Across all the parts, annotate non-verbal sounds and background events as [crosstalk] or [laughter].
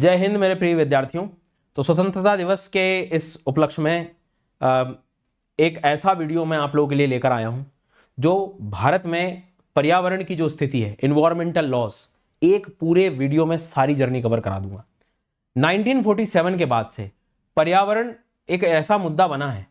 जय हिंद मेरे प्रिय विद्यार्थियों तो स्वतंत्रता दिवस के इस उपलक्ष्य में एक ऐसा वीडियो मैं आप लोगों के लिए लेकर आया हूं जो भारत में पर्यावरण की जो स्थिति है इन्वायरमेंटल लॉस एक पूरे वीडियो में सारी जर्नी कवर करा दूंगा 1947 के बाद से पर्यावरण एक ऐसा मुद्दा बना है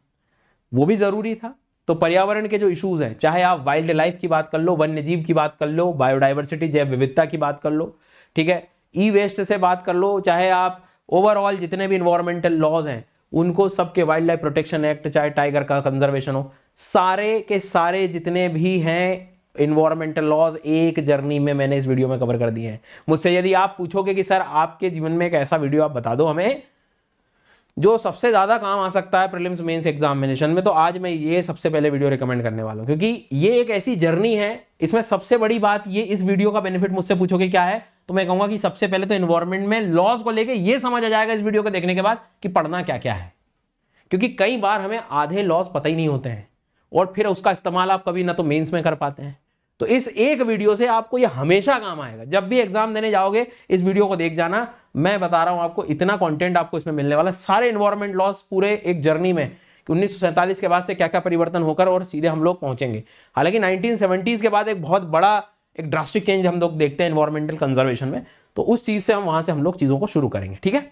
वो भी ज़रूरी था तो पर्यावरण के जो इश्यूज हैं चाहे आप वाइल्ड लाइफ की बात कर लो वन्य जीव की बात कर लो बायोडाइवर्सिटी जैव विविधता की बात कर लो ठीक है ई वेस्ट से बात कर लो चाहे आप ओवरऑल जितने भी इन्वायरमेंटल लॉज हैं उनको सबके वाइल्ड लाइफ प्रोटेक्शन एक्ट चाहे टाइगर का कंजर्वेशन हो सारे के सारे जितने भी हैं इन्वायरमेंटल लॉज एक जर्नी में मैंने इस वीडियो में कवर कर दिए हैं मुझसे यदि आप पूछोगे कि सर आपके जीवन में एक ऐसा वीडियो आप बता दो हमें जो सबसे ज़्यादा काम आ सकता है प्रिलिम्स मेंस एग्जामिनेशन में तो आज मैं ये सबसे पहले वीडियो रिकमेंड करने वाला हूँ क्योंकि ये एक ऐसी जर्नी है इसमें सबसे बड़ी बात ये इस वीडियो का बेनिफिट मुझसे पूछोगे क्या है तो मैं कहूंगा कि सबसे पहले तो इन्वायरमेंट में लॉज को लेकर यह आ जाएगा इस वीडियो को देखने के बाद कि पढ़ना क्या क्या है क्योंकि कई बार हमें आधे लॉज पता ही नहीं होते हैं और फिर उसका इस्तेमाल आप कभी ना तो मेंस में कर पाते हैं तो इस एक वीडियो से आपको ये हमेशा काम आएगा जब भी एग्जाम देने जाओगे इस वीडियो को देख जाना मैं बता रहा हूं आपको इतना कॉन्टेंट आपको इसमें मिलने वाला है सारे इन्वायरमेंट लॉस पूरे एक जर्नी में कि उन्नीस के बाद से क्या क्या परिवर्तन होकर और सीधे हम लोग पहुंचेंगे हालांकि 1970s के बाद एक बहुत बड़ा एक ड्रास्टिक चेंज हम लोग देखते हैं इन्वायरमेंटल कंजर्वेशन में तो उस चीज़ से हम वहाँ से हम लोग चीज़ों को शुरू करेंगे ठीक है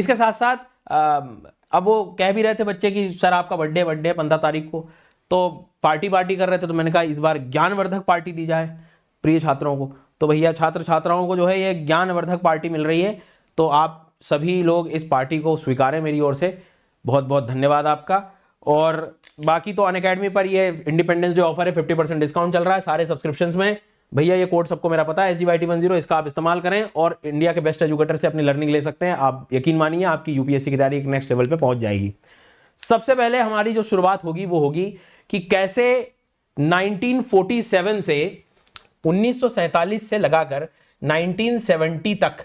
इसके साथ साथ अब वो कह भी रहे थे बच्चे कि सर आपका बर्थडे बर्थडे पंद्रह तारीख को तो पार्टी पार्टी कर रहे थे तो मैंने कहा इस बार ज्ञानवर्धक पार्टी दी जाए प्रिय छात्रों को तो भैया छात्र छात्राओं को जो है ये ज्ञानवर्धक पार्टी मिल रही है तो आप सभी लोग इस पार्टी को स्वीकारें मेरी ओर से बहुत बहुत धन्यवाद आपका और बाकी तो अन अकेडमी पर ये इंडिपेंडेंस डे ऑफर है फिफ्टी परसेंट डिस्काउंट चल रहा है सारे सब्सक्रिप्शन में भैया ये कोड सबको मेरा पता है S G Y T one zero इसका आप इस्तेमाल करें और इंडिया के बेस्ट एजुकेटर से अपनी लर्निंग ले सकते हैं आप यकीन मानिए आपकी यूपीएससी की तैयारी नेक्स्ट लेवल पर पहुंच जाएगी सबसे पहले हमारी जो शुरुआत होगी वो होगी कि कैसे 1947 से 1947 से लगाकर 1970 तक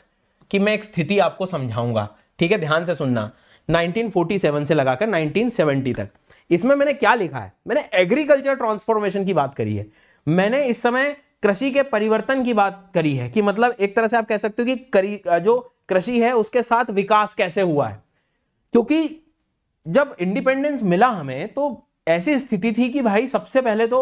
की मैं एक स्थिति आपको समझाऊंगा ठीक है ध्यान से सुनना 1947 से लगाकर 1970 तक इसमें मैंने क्या लिखा है मैंने एग्रीकल्चर ट्रांसफॉर्मेशन की बात करी है मैंने इस समय कृषि के परिवर्तन की बात करी है कि मतलब एक तरह से आप कह सकते हो कि जो कृषि है उसके साथ विकास कैसे हुआ है क्योंकि जब इंडिपेंडेंस मिला हमें तो ऐसी स्थिति थी कि भाई सबसे पहले तो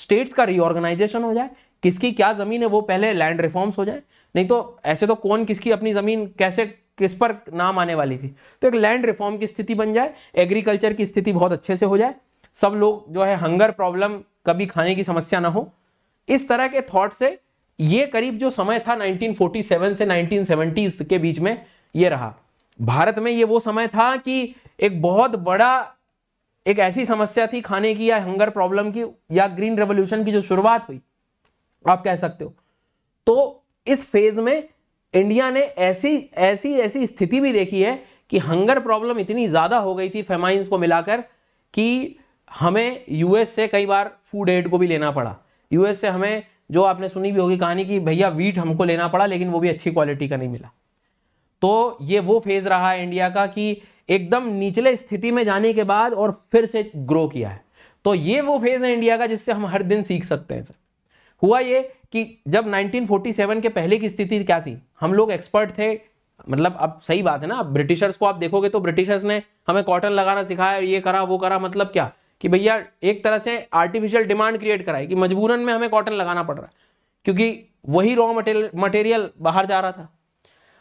स्टेट्स का रिओर्गेनाइजेशन हो जाए किसकी क्या ज़मीन है वो पहले लैंड रिफॉर्म्स हो जाए नहीं तो ऐसे तो कौन किसकी अपनी ज़मीन कैसे किस पर नाम आने वाली थी तो एक लैंड रिफॉर्म की स्थिति बन जाए एग्रीकल्चर की स्थिति बहुत अच्छे से हो जाए सब लोग जो है हंगर प्रॉब्लम कभी खाने की समस्या ना हो इस तरह के थॉट से ये करीब जो समय था 1947 से 1970 के बीच में ये रहा भारत में ये वो समय था कि एक बहुत बड़ा एक ऐसी समस्या थी खाने की या हंगर प्रॉब्लम की या ग्रीन रेवोल्यूशन की जो शुरुआत हुई आप कह सकते हो तो इस फेज में इंडिया ने ऐसी ऐसी ऐसी स्थिति भी देखी है कि हंगर प्रॉब्लम इतनी ज़्यादा हो गई थी फेमाइंस को मिलाकर कि हमें यूएस से कई बार फूड एड को भी लेना पड़ा यूएस से हमें जो आपने सुनी भी होगी कहानी कि भैया वीट हमको लेना पड़ा लेकिन वो भी अच्छी क्वालिटी का नहीं मिला तो ये वो फेज़ रहा है इंडिया का कि एकदम निचले स्थिति में जाने के बाद और फिर से ग्रो किया है तो ये वो फेज़ है इंडिया का जिससे हम हर दिन सीख सकते हैं सर हुआ ये कि जब 1947 के पहले की स्थिति क्या थी हम लोग एक्सपर्ट थे मतलब अब सही बात है ना अब ब्रिटिशर्स को आप देखोगे तो ब्रिटिशर्स ने हमें कॉटन लगाना सिखाया ये करा वो करा मतलब क्या कि भैया एक तरह से आर्टिफिशियल डिमांड क्रिएट कराई कि मजबूरन में हमें कॉटन लगाना पड़ रहा है क्योंकि वही रॉ मटेरियल बाहर जा रहा था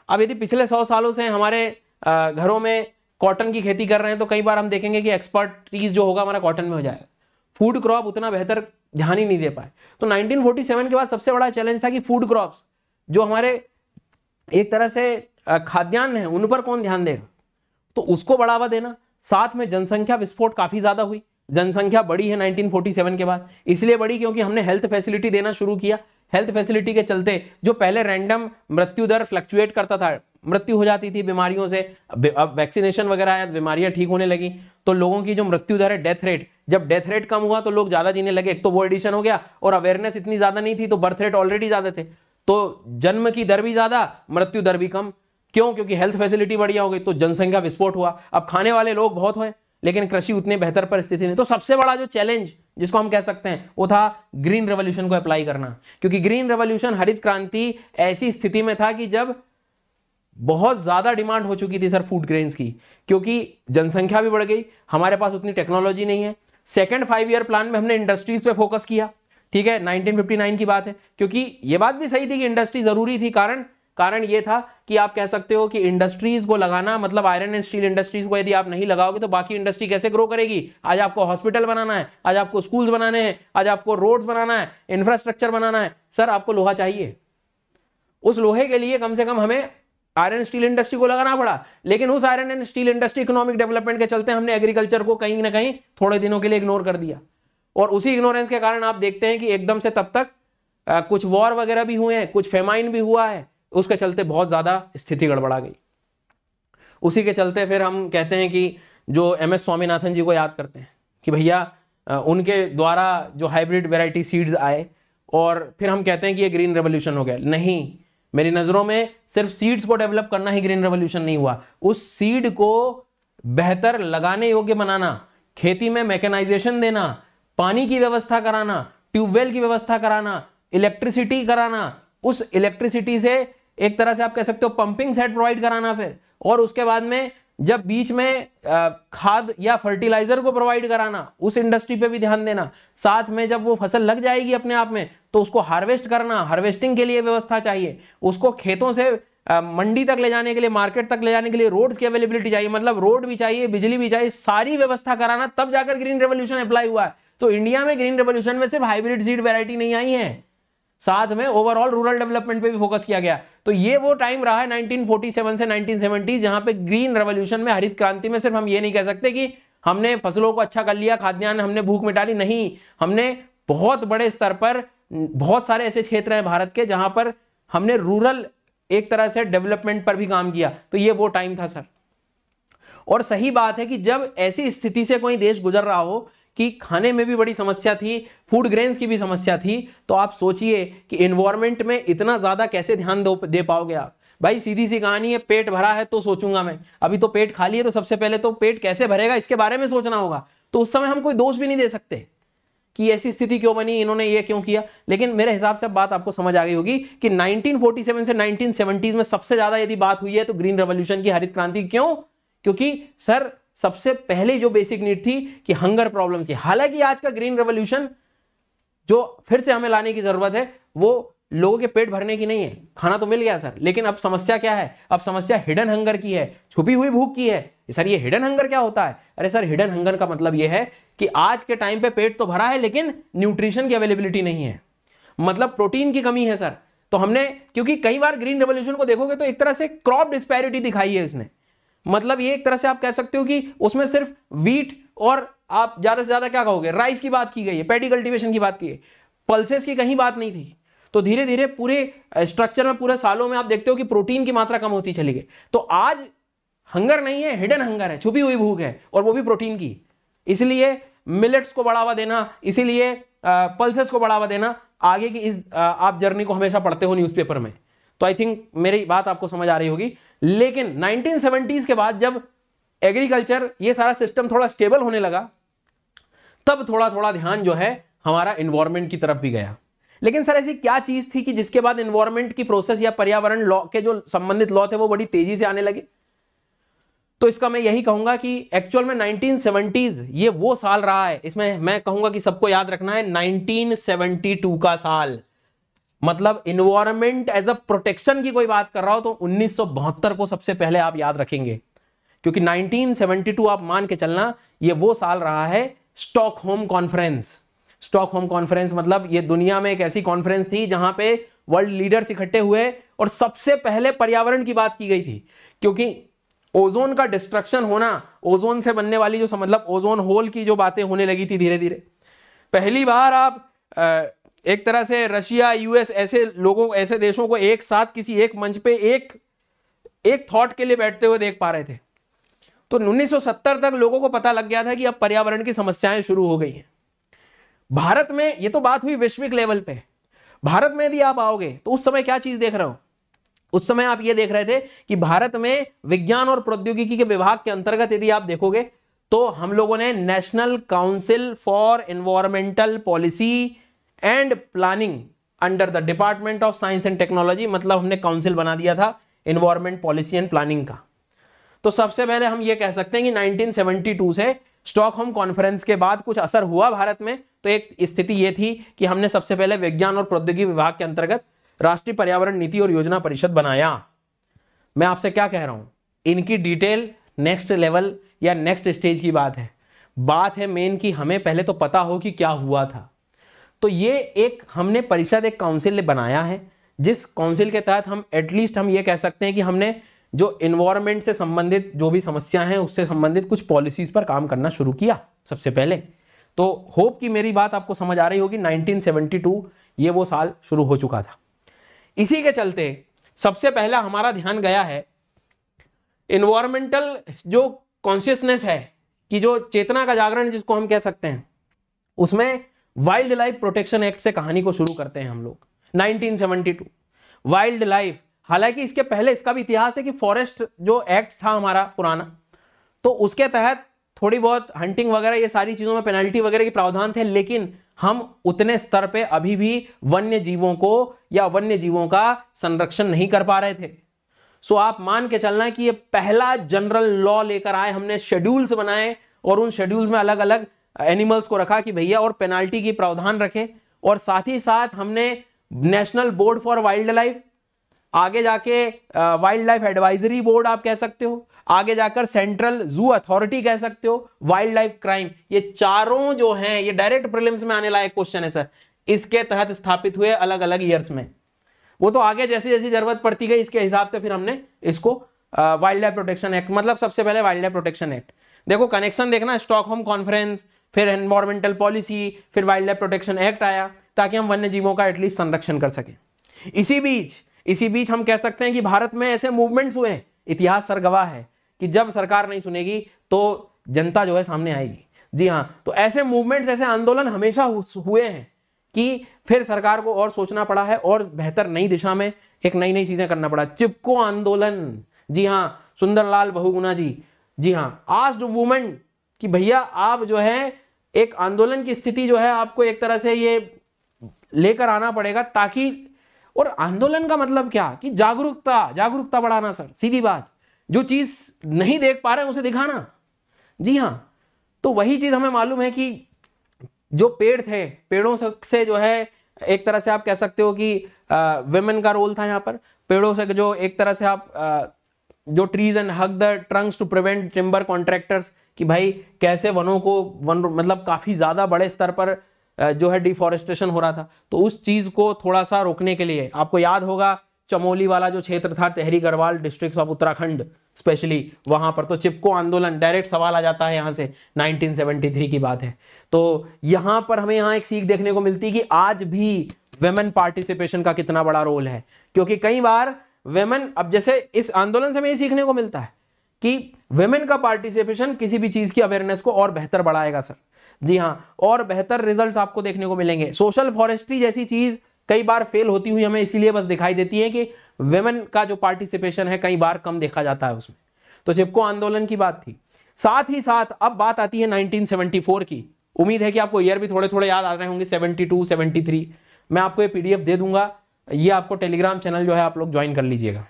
अब यदि पिछले सौ सालों से हमारे घरों में कॉटन की खेती कर रहे हैं तो कई बार हम देखेंगे कि एक्सपर्टीज जो होगा हमारा कॉटन में हो जाएगा फूड क्रॉप उतना बेहतर ध्यान ही नहीं दे पाए तो 1947 के बाद सबसे बड़ा चैलेंज था कि फूड क्रॉप्स जो हमारे एक तरह से खाद्यान्न है उन पर कौन ध्यान देगा तो उसको बढ़ावा देना साथ में जनसंख्या विस्फोट काफ़ी ज़्यादा हुई जनसंख्या बड़ी है 1947 के बाद इसलिए बड़ी क्योंकि हमने हेल्थ फैसिलिटी देना शुरू किया हेल्थ फैसिलिटी के चलते जो पहले रैंडम मृत्यु दर फ्लक्चुएट करता था मृत्यु हो जाती थी बीमारियों से अब वैक्सीनेशन वगैरह आया बीमारियां ठीक होने लगी तो लोगों की जो मृत्यु दर है डेथ रेट जब डेथ रेट कम हुआ तो लोग ज़्यादा जीने लगे एक तो वो एडिशन हो गया और अवेयरनेस इतनी ज़्यादा नहीं थी तो बर्थ रेट ऑलरेडी ज़्यादा थे तो जन्म की दर भी ज़्यादा मृत्यु दर भी कम क्यों क्योंकि हेल्थ फैसिलिटी बढ़िया हो गई तो जनसंख्या विस्फोट हुआ अब खाने वाले लोग बहुत हुए लेकिन कृषि उतने बेहतर परिस्थिति नहीं तो सबसे बड़ा जो चैलेंज जिसको हम कह सकते हैं वो था ग्रीन रेवोल्यूशन को अप्लाई करना क्योंकि ग्रीन रेवोल्यूशन हरित क्रांति ऐसी स्थिति में था कि जब बहुत ज़्यादा डिमांड हो चुकी थी सर फूड ग्रेन्स की क्योंकि जनसंख्या भी बढ़ गई हमारे पास उतनी टेक्नोलॉजी नहीं है सेकेंड फाइव ईयर प्लान में हमने इंडस्ट्रीज पे फोकस किया ठीक है 1959 की बात है क्योंकि ये बात भी सही थी कि इंडस्ट्री जरूरी थी कारण कारण ये था कि आप कह सकते हो कि इंडस्ट्रीज को लगाना मतलब आयरन एंड स्टील इंडस्ट्रीज को यदि आप नहीं लगाओगे तो बाकी इंडस्ट्री कैसे ग्रो करेगी आज आपको हॉस्पिटल बनाना है आज आपको स्कूल्स बनाने हैं आज आपको रोड्स बनाना है इंफ्रास्ट्रक्चर बनाना है सर आपको लोहा चाहिए उस लोहे के लिए कम से कम हमें आयरन स्टील इंडस्ट्री को लगाना पड़ा लेकिन उस iron and steel industry economic development के चलते हमने एग्रीकल्चर को कहीं ना कहीं थोड़े दिनों के लिए इग्नोर कर दिया और उसी इग्नोरेंस के कारण आप देखते हैं कि एकदम से तब तक आ, कुछ वॉर वगैरह भी हुए हैं कुछ फेमाइन भी हुआ है उसके चलते बहुत ज़्यादा स्थिति गड़बड़ा गई उसी के चलते फिर हम कहते हैं कि जो एम एस स्वामीनाथन जी को याद करते हैं कि भैया उनके द्वारा जो हाइब्रिड वेराइटी सीड्स आए और फिर हम कहते हैं कि ये ग्रीन रेवोल्यूशन हो गया नहीं मेरी नजरों में सिर्फ सीड्स को डेवलप करना ही ग्रीन रेवोल्यूशन नहीं हुआ उस सीड को बेहतर लगाने योग्य बनाना खेती में मैकेनाइजेशन देना पानी की व्यवस्था कराना ट्यूबवेल की व्यवस्था कराना इलेक्ट्रिसिटी कराना उस इलेक्ट्रिसिटी से एक तरह से आप कह सकते हो पंपिंग सेट प्रोवाइड कराना फिर और उसके बाद में जब बीच में खाद या फर्टिलाइजर को प्रोवाइड कराना उस इंडस्ट्री पे भी ध्यान देना साथ में जब वो फसल लग जाएगी अपने आप में तो उसको हार्वेस्ट करना हार्वेस्टिंग के लिए व्यवस्था चाहिए उसको खेतों से मंडी तक ले जाने के लिए मार्केट तक ले जाने के लिए रोड्स की अवेलेबिलिटी चाहिए मतलब रोड भी चाहिए बिजली भी चाहिए सारी व्यवस्था कराना तब जाकर ग्रीन रेवोल्यूशन अप्लाई हुआ है तो इंडिया में ग्रीन रेवोल्यूशन में सिर्फ हाइब्रिड सीड वेरायटी नहीं आई है साथ में ओवरऑल रूरल डेवलपमेंट पे भी फोकस किया गया तो ये वो टाइम रहा है 1947 से 1970 जहां पे ग्रीन रेवोल्यूशन में हरित क्रांति में सिर्फ हम ये नहीं कह सकते कि हमने फसलों को अच्छा कर लिया खाद्यान्न हमने भूख मिटा ली नहीं हमने बहुत बड़े स्तर पर बहुत सारे ऐसे क्षेत्र हैं भारत के जहां पर हमने रूरल एक तरह से डेवलपमेंट पर भी काम किया तो ये वो टाइम था सर और सही बात है कि जब ऐसी स्थिति से कोई देश गुजर रहा हो कि खाने में भी बड़ी समस्या थी फूड ग्रेन्स की भी समस्या थी तो आप सोचिए कि इन्वायरमेंट में इतना ज़्यादा कैसे ध्यान दे पाओगे आप भाई सीधी सी कहानी है पेट भरा है तो सोचूंगा मैं अभी तो पेट खाली है तो सबसे पहले तो पेट कैसे भरेगा इसके बारे में सोचना होगा तो उस समय हम कोई दोष भी नहीं दे सकते कि ऐसी स्थिति क्यों बनी इन्होंने ये क्यों किया लेकिन मेरे हिसाब से बात आपको समझ आ गई होगी कि 1947 से 1970s में सबसे ज्यादा यदि बात हुई है तो ग्रीन रेवोल्यूशन की हरित क्रांति क्यों क्योंकि सर सबसे पहले जो बेसिक नीड थी कि हंगर प्रॉब्लम थी हालांकि आज का ग्रीन रेवोल्यूशन जो फिर से हमें लाने की जरूरत है वो लोगों के पेट भरने की नहीं है खाना तो मिल गया सर लेकिन अब समस्या क्या है अब समस्या हिडन हंगर की है छुपी हुई भूख की है सर ये हिडन हंगर क्या होता है अरे सर हिडन हंगर का मतलब ये है कि आज के टाइम पे पेट तो भरा है लेकिन न्यूट्रिशन की अवेलेबिलिटी नहीं है मतलब प्रोटीन की कमी है सर तो हमने क्योंकि कई बार ग्रीन रेवोल्यूशन को देखोगे तो एक तरह से क्रॉप डिस्पैरिटी दिखाई है इसने मतलब ये एक तरह से आप कह सकते हो कि उसमें सिर्फ वीट और आप ज़्यादा से ज़्यादा क्या कहोगे राइस की बात की गई है पेडी कल्टिवेशन की बात की है पल्सेस की कहीं बात नहीं थी तो धीरे धीरे पूरे स्ट्रक्चर में पूरे सालों में आप देखते हो कि प्रोटीन की मात्रा कम होती चली गई तो आज हंगर नहीं है हिडन हंगर है छुपी हुई भूख है और वो भी प्रोटीन की इसलिए मिलेट्स को बढ़ावा देना इसीलिए पल्सेस को बढ़ावा देना आगे की इस आ, आप जर्नी को हमेशा पढ़ते हो न्यूज़पेपर में तो आई थिंक मेरी बात आपको समझ आ रही होगी लेकिन 1970s के बाद जब एग्रीकल्चर ये सारा सिस्टम थोड़ा स्टेबल होने लगा तब थोड़ा थोड़ा ध्यान जो है हमारा इन्वायरमेंट की तरफ भी गया लेकिन सर ऐसी क्या चीज थी कि जिसके बाद इन्वायरमेंट की प्रोसेस या पर्यावरण लॉ के जो संबंधित लॉ थे वो बड़ी तेजी से आने लगे तो इसका मैं यही कहूंगा कि एक्चुअल में 1970s ये वो साल रहा है इसमें मैं कहूंगा कि सबको याद रखना है 1972 का साल मतलब इन्वायरमेंट एज अ प्रोटेक्शन की कोई बात कर रहा हो तो उन्नीस को सबसे पहले आप याद रखेंगे क्योंकि 1972 आप मान के चलना ये वो साल रहा है Stockholm conference Stockholm conference मतलब ये दुनिया में एक ऐसी कॉन्फ्रेंस थी जहां पे वर्ल्ड लीडर्स इकट्ठे हुए और सबसे पहले पर्यावरण की बात की गई थी क्योंकि ओजोन का डिस्ट्रक्शन होना ओजोन से बनने वाली जो मतलब ओजोन होल की जो बातें होने लगी थी धीरे धीरे पहली बार आप आ, एक तरह से रशिया यूएस ऐसे लोगों ऐसे देशों को एक साथ किसी एक मंच पे एक एक थॉट के लिए बैठते हुए देख पा रहे थे तो 1970 तक लोगों को पता लग गया था कि अब पर्यावरण की समस्याएं शुरू हो गई हैं भारत में ये तो बात हुई वैश्विक लेवल पे भारत में यदि आप आओगे तो उस समय क्या चीज देख रहे हो उस समय आप ये देख रहे थे कि भारत में विज्ञान और प्रौद्योगिकी के विभाग के अंतर्गत यदि आप देखोगे तो हम लोगों ने national council for environmental policy and planning under the department of science and technology मतलब हमने काउंसिल बना दिया था इन्वायरमेंट पॉलिसी एंड प्लानिंग का तो सबसे पहले हम ये कह सकते हैं कि 1972 से स्टॉकहोम कॉन्फ्रेंस के बाद कुछ असर हुआ भारत में तो एक स्थिति ये थी कि हमने सबसे पहले विज्ञान और प्रौद्योगिकी विभाग के अंतर्गत राष्ट्रीय पर्यावरण नीति और योजना परिषद बनाया मैं आपसे क्या कह रहा हूं इनकी डिटेल नेक्स्ट लेवल या नेक्स्ट स्टेज की बात है बात है मेन कि हमें पहले तो पता हो कि क्या हुआ था तो ये एक हमने परिषद एक काउंसिल बनाया है जिस काउंसिल के तहत हम एटलीस्ट हम ये कह सकते हैं कि हमने जो इन्वायरमेंट से संबंधित जो भी समस्या हैं उससे संबंधित कुछ पॉलिसीज़ पर काम करना शुरू किया सबसे पहले तो होप कि मेरी बात आपको समझ आ रही होगी 1972 ये वो साल शुरू हो चुका था इसी के चलते सबसे पहला हमारा ध्यान गया है इन्वायरमेंटल जो कॉन्शियसनेस है कि जो चेतना का जागरण जिसको हम कह सकते हैं उसमें वाइल्ड लाइफ प्रोटेक्शन एक्ट से कहानी को शुरू करते हैं हम लोग 1972 वाइल्ड लाइफ हालांकि इसके पहले इसका भी इतिहास है कि फॉरेस्ट जो एक्ट था हमारा पुराना तो उसके तहत थोड़ी बहुत हंटिंग वगैरह ये सारी चीज़ों में पेनल्टी वगैरह के प्रावधान थे लेकिन हम उतने स्तर पे अभी भी वन्य जीवों को या वन्य जीवों का संरक्षण नहीं कर पा रहे थे सो आप मान के चलना कि ये पहला जनरल लॉ लेकर आए हमने शेड्यूल्स बनाए और उन शेड्यूल्स में अलग अलग एनिमल्स को रखा कि भैया और पेनाल्टी की प्रावधान रखें और साथ ही साथ हमने national board for wild life आगे जाके वाइल्ड लाइफ एडवाइजरी बोर्ड आप कह सकते हो आगे जाकर सेंट्रल जू अथॉरिटी कह सकते हो वाइल्ड लाइफ क्राइम ये चारों जो हैं ये डायरेक्ट प्रिलिम्स में आने लायक क्वेश्चन है सर इसके तहत स्थापित हुए अलग अलग ईयर्स में वो तो आगे जैसी जैसी जरूरत पड़ती गई इसके हिसाब से फिर हमने इसको वाइल्ड लाइफ प्रोटेक्शन एक्ट मतलब सबसे पहले वाइल्ड लाइफ प्रोटेक्शन एक्ट देखो कनेक्शन देखना स्टॉक होम कॉन्फ्रेंस फिर एनवायरमेंटल पॉलिसी फिर वाइल्ड लाइफ प्रोटेक्शन एक्ट आया ताकि हम वन्य जीवों का एटलीस्ट संरक्षण कर सकें इसी बीच इसी बीच हम कह सकते हैं कि भारत में ऐसे मूवमेंट्स हुए हैं इतिहास गवाह है कि जब सरकार नहीं सुनेगी तो जनता जो है सामने आएगी जी हाँ तो ऐसे मूवमेंट्स ऐसे आंदोलन हमेशा हुए हैं कि फिर सरकार को और सोचना पड़ा है और बेहतर नई दिशा में एक नई नई चीजें करना पड़ा चिपको आंदोलन जी हाँ सुंदरलाल बहुगुना जी जी हाँ आज वुमेन कि भैया आप जो है एक आंदोलन की स्थिति जो है आपको एक तरह से ये लेकर आना पड़ेगा ताकि और आंदोलन का मतलब क्या कि जागरूकता जागरूकता बढ़ाना सर सीधी बात जो चीज नहीं देख पा रहे हैं उसे दिखाना जी हाँ तो वही चीज हमें मालूम है कि जो पेड़ थे पेड़ों से जो है एक तरह से आप कह सकते हो कि वेमेन का रोल था यहाँ पर पेड़ों से जो एक तरह से आप जो trees and hug the trunks to prevent timber contractors कि भाई कैसे वनों को वन मतलब काफ़ी ज़्यादा बड़े स्तर पर जो है डिफॉरेस्टेशन हो रहा था तो उस चीज़ को थोड़ा सा रोकने के लिए आपको याद होगा चमोली वाला जो क्षेत्र था Tehri Garhwal district of Uttarakhand specially वहां पर तो चिपको आंदोलन डायरेक्ट सवाल आ जाता है यहाँ से 1973 की बात है तो यहाँ पर हमें यहाँ एक सीख देखने को मिलती है कि आज भी वेमेन पार्टिसिपेशन का कितना बड़ा रोल है क्योंकि कई बार वेमेन अब जैसे इस आंदोलन से हमें ये सीखने को मिलता है कि वेमेन का पार्टिसिपेशन किसी भी चीज़ की अवेयरनेस को और बेहतर बढ़ाएगा सर जी हाँ और बेहतर रिजल्ट्स आपको देखने को मिलेंगे सोशल फॉरेस्ट्री जैसी चीज़ कई बार फेल होती हुई हमें इसीलिए बस दिखाई देती है कि वेमेन का जो पार्टिसिपेशन है कई बार कम देखा जाता है उसमें तो चिपको आंदोलन की बात थी साथ ही साथ अब बात आती है 1974 की उम्मीद है कि आपको ईयर भी थोड़े थोड़े याद आ रहे होंगे 72, 73 मैं आपको ये पीडीएफ दे दूंगा ये आपको टेलीग्राम चैनल जो है आप लोग ज्वाइन कर लीजिएगा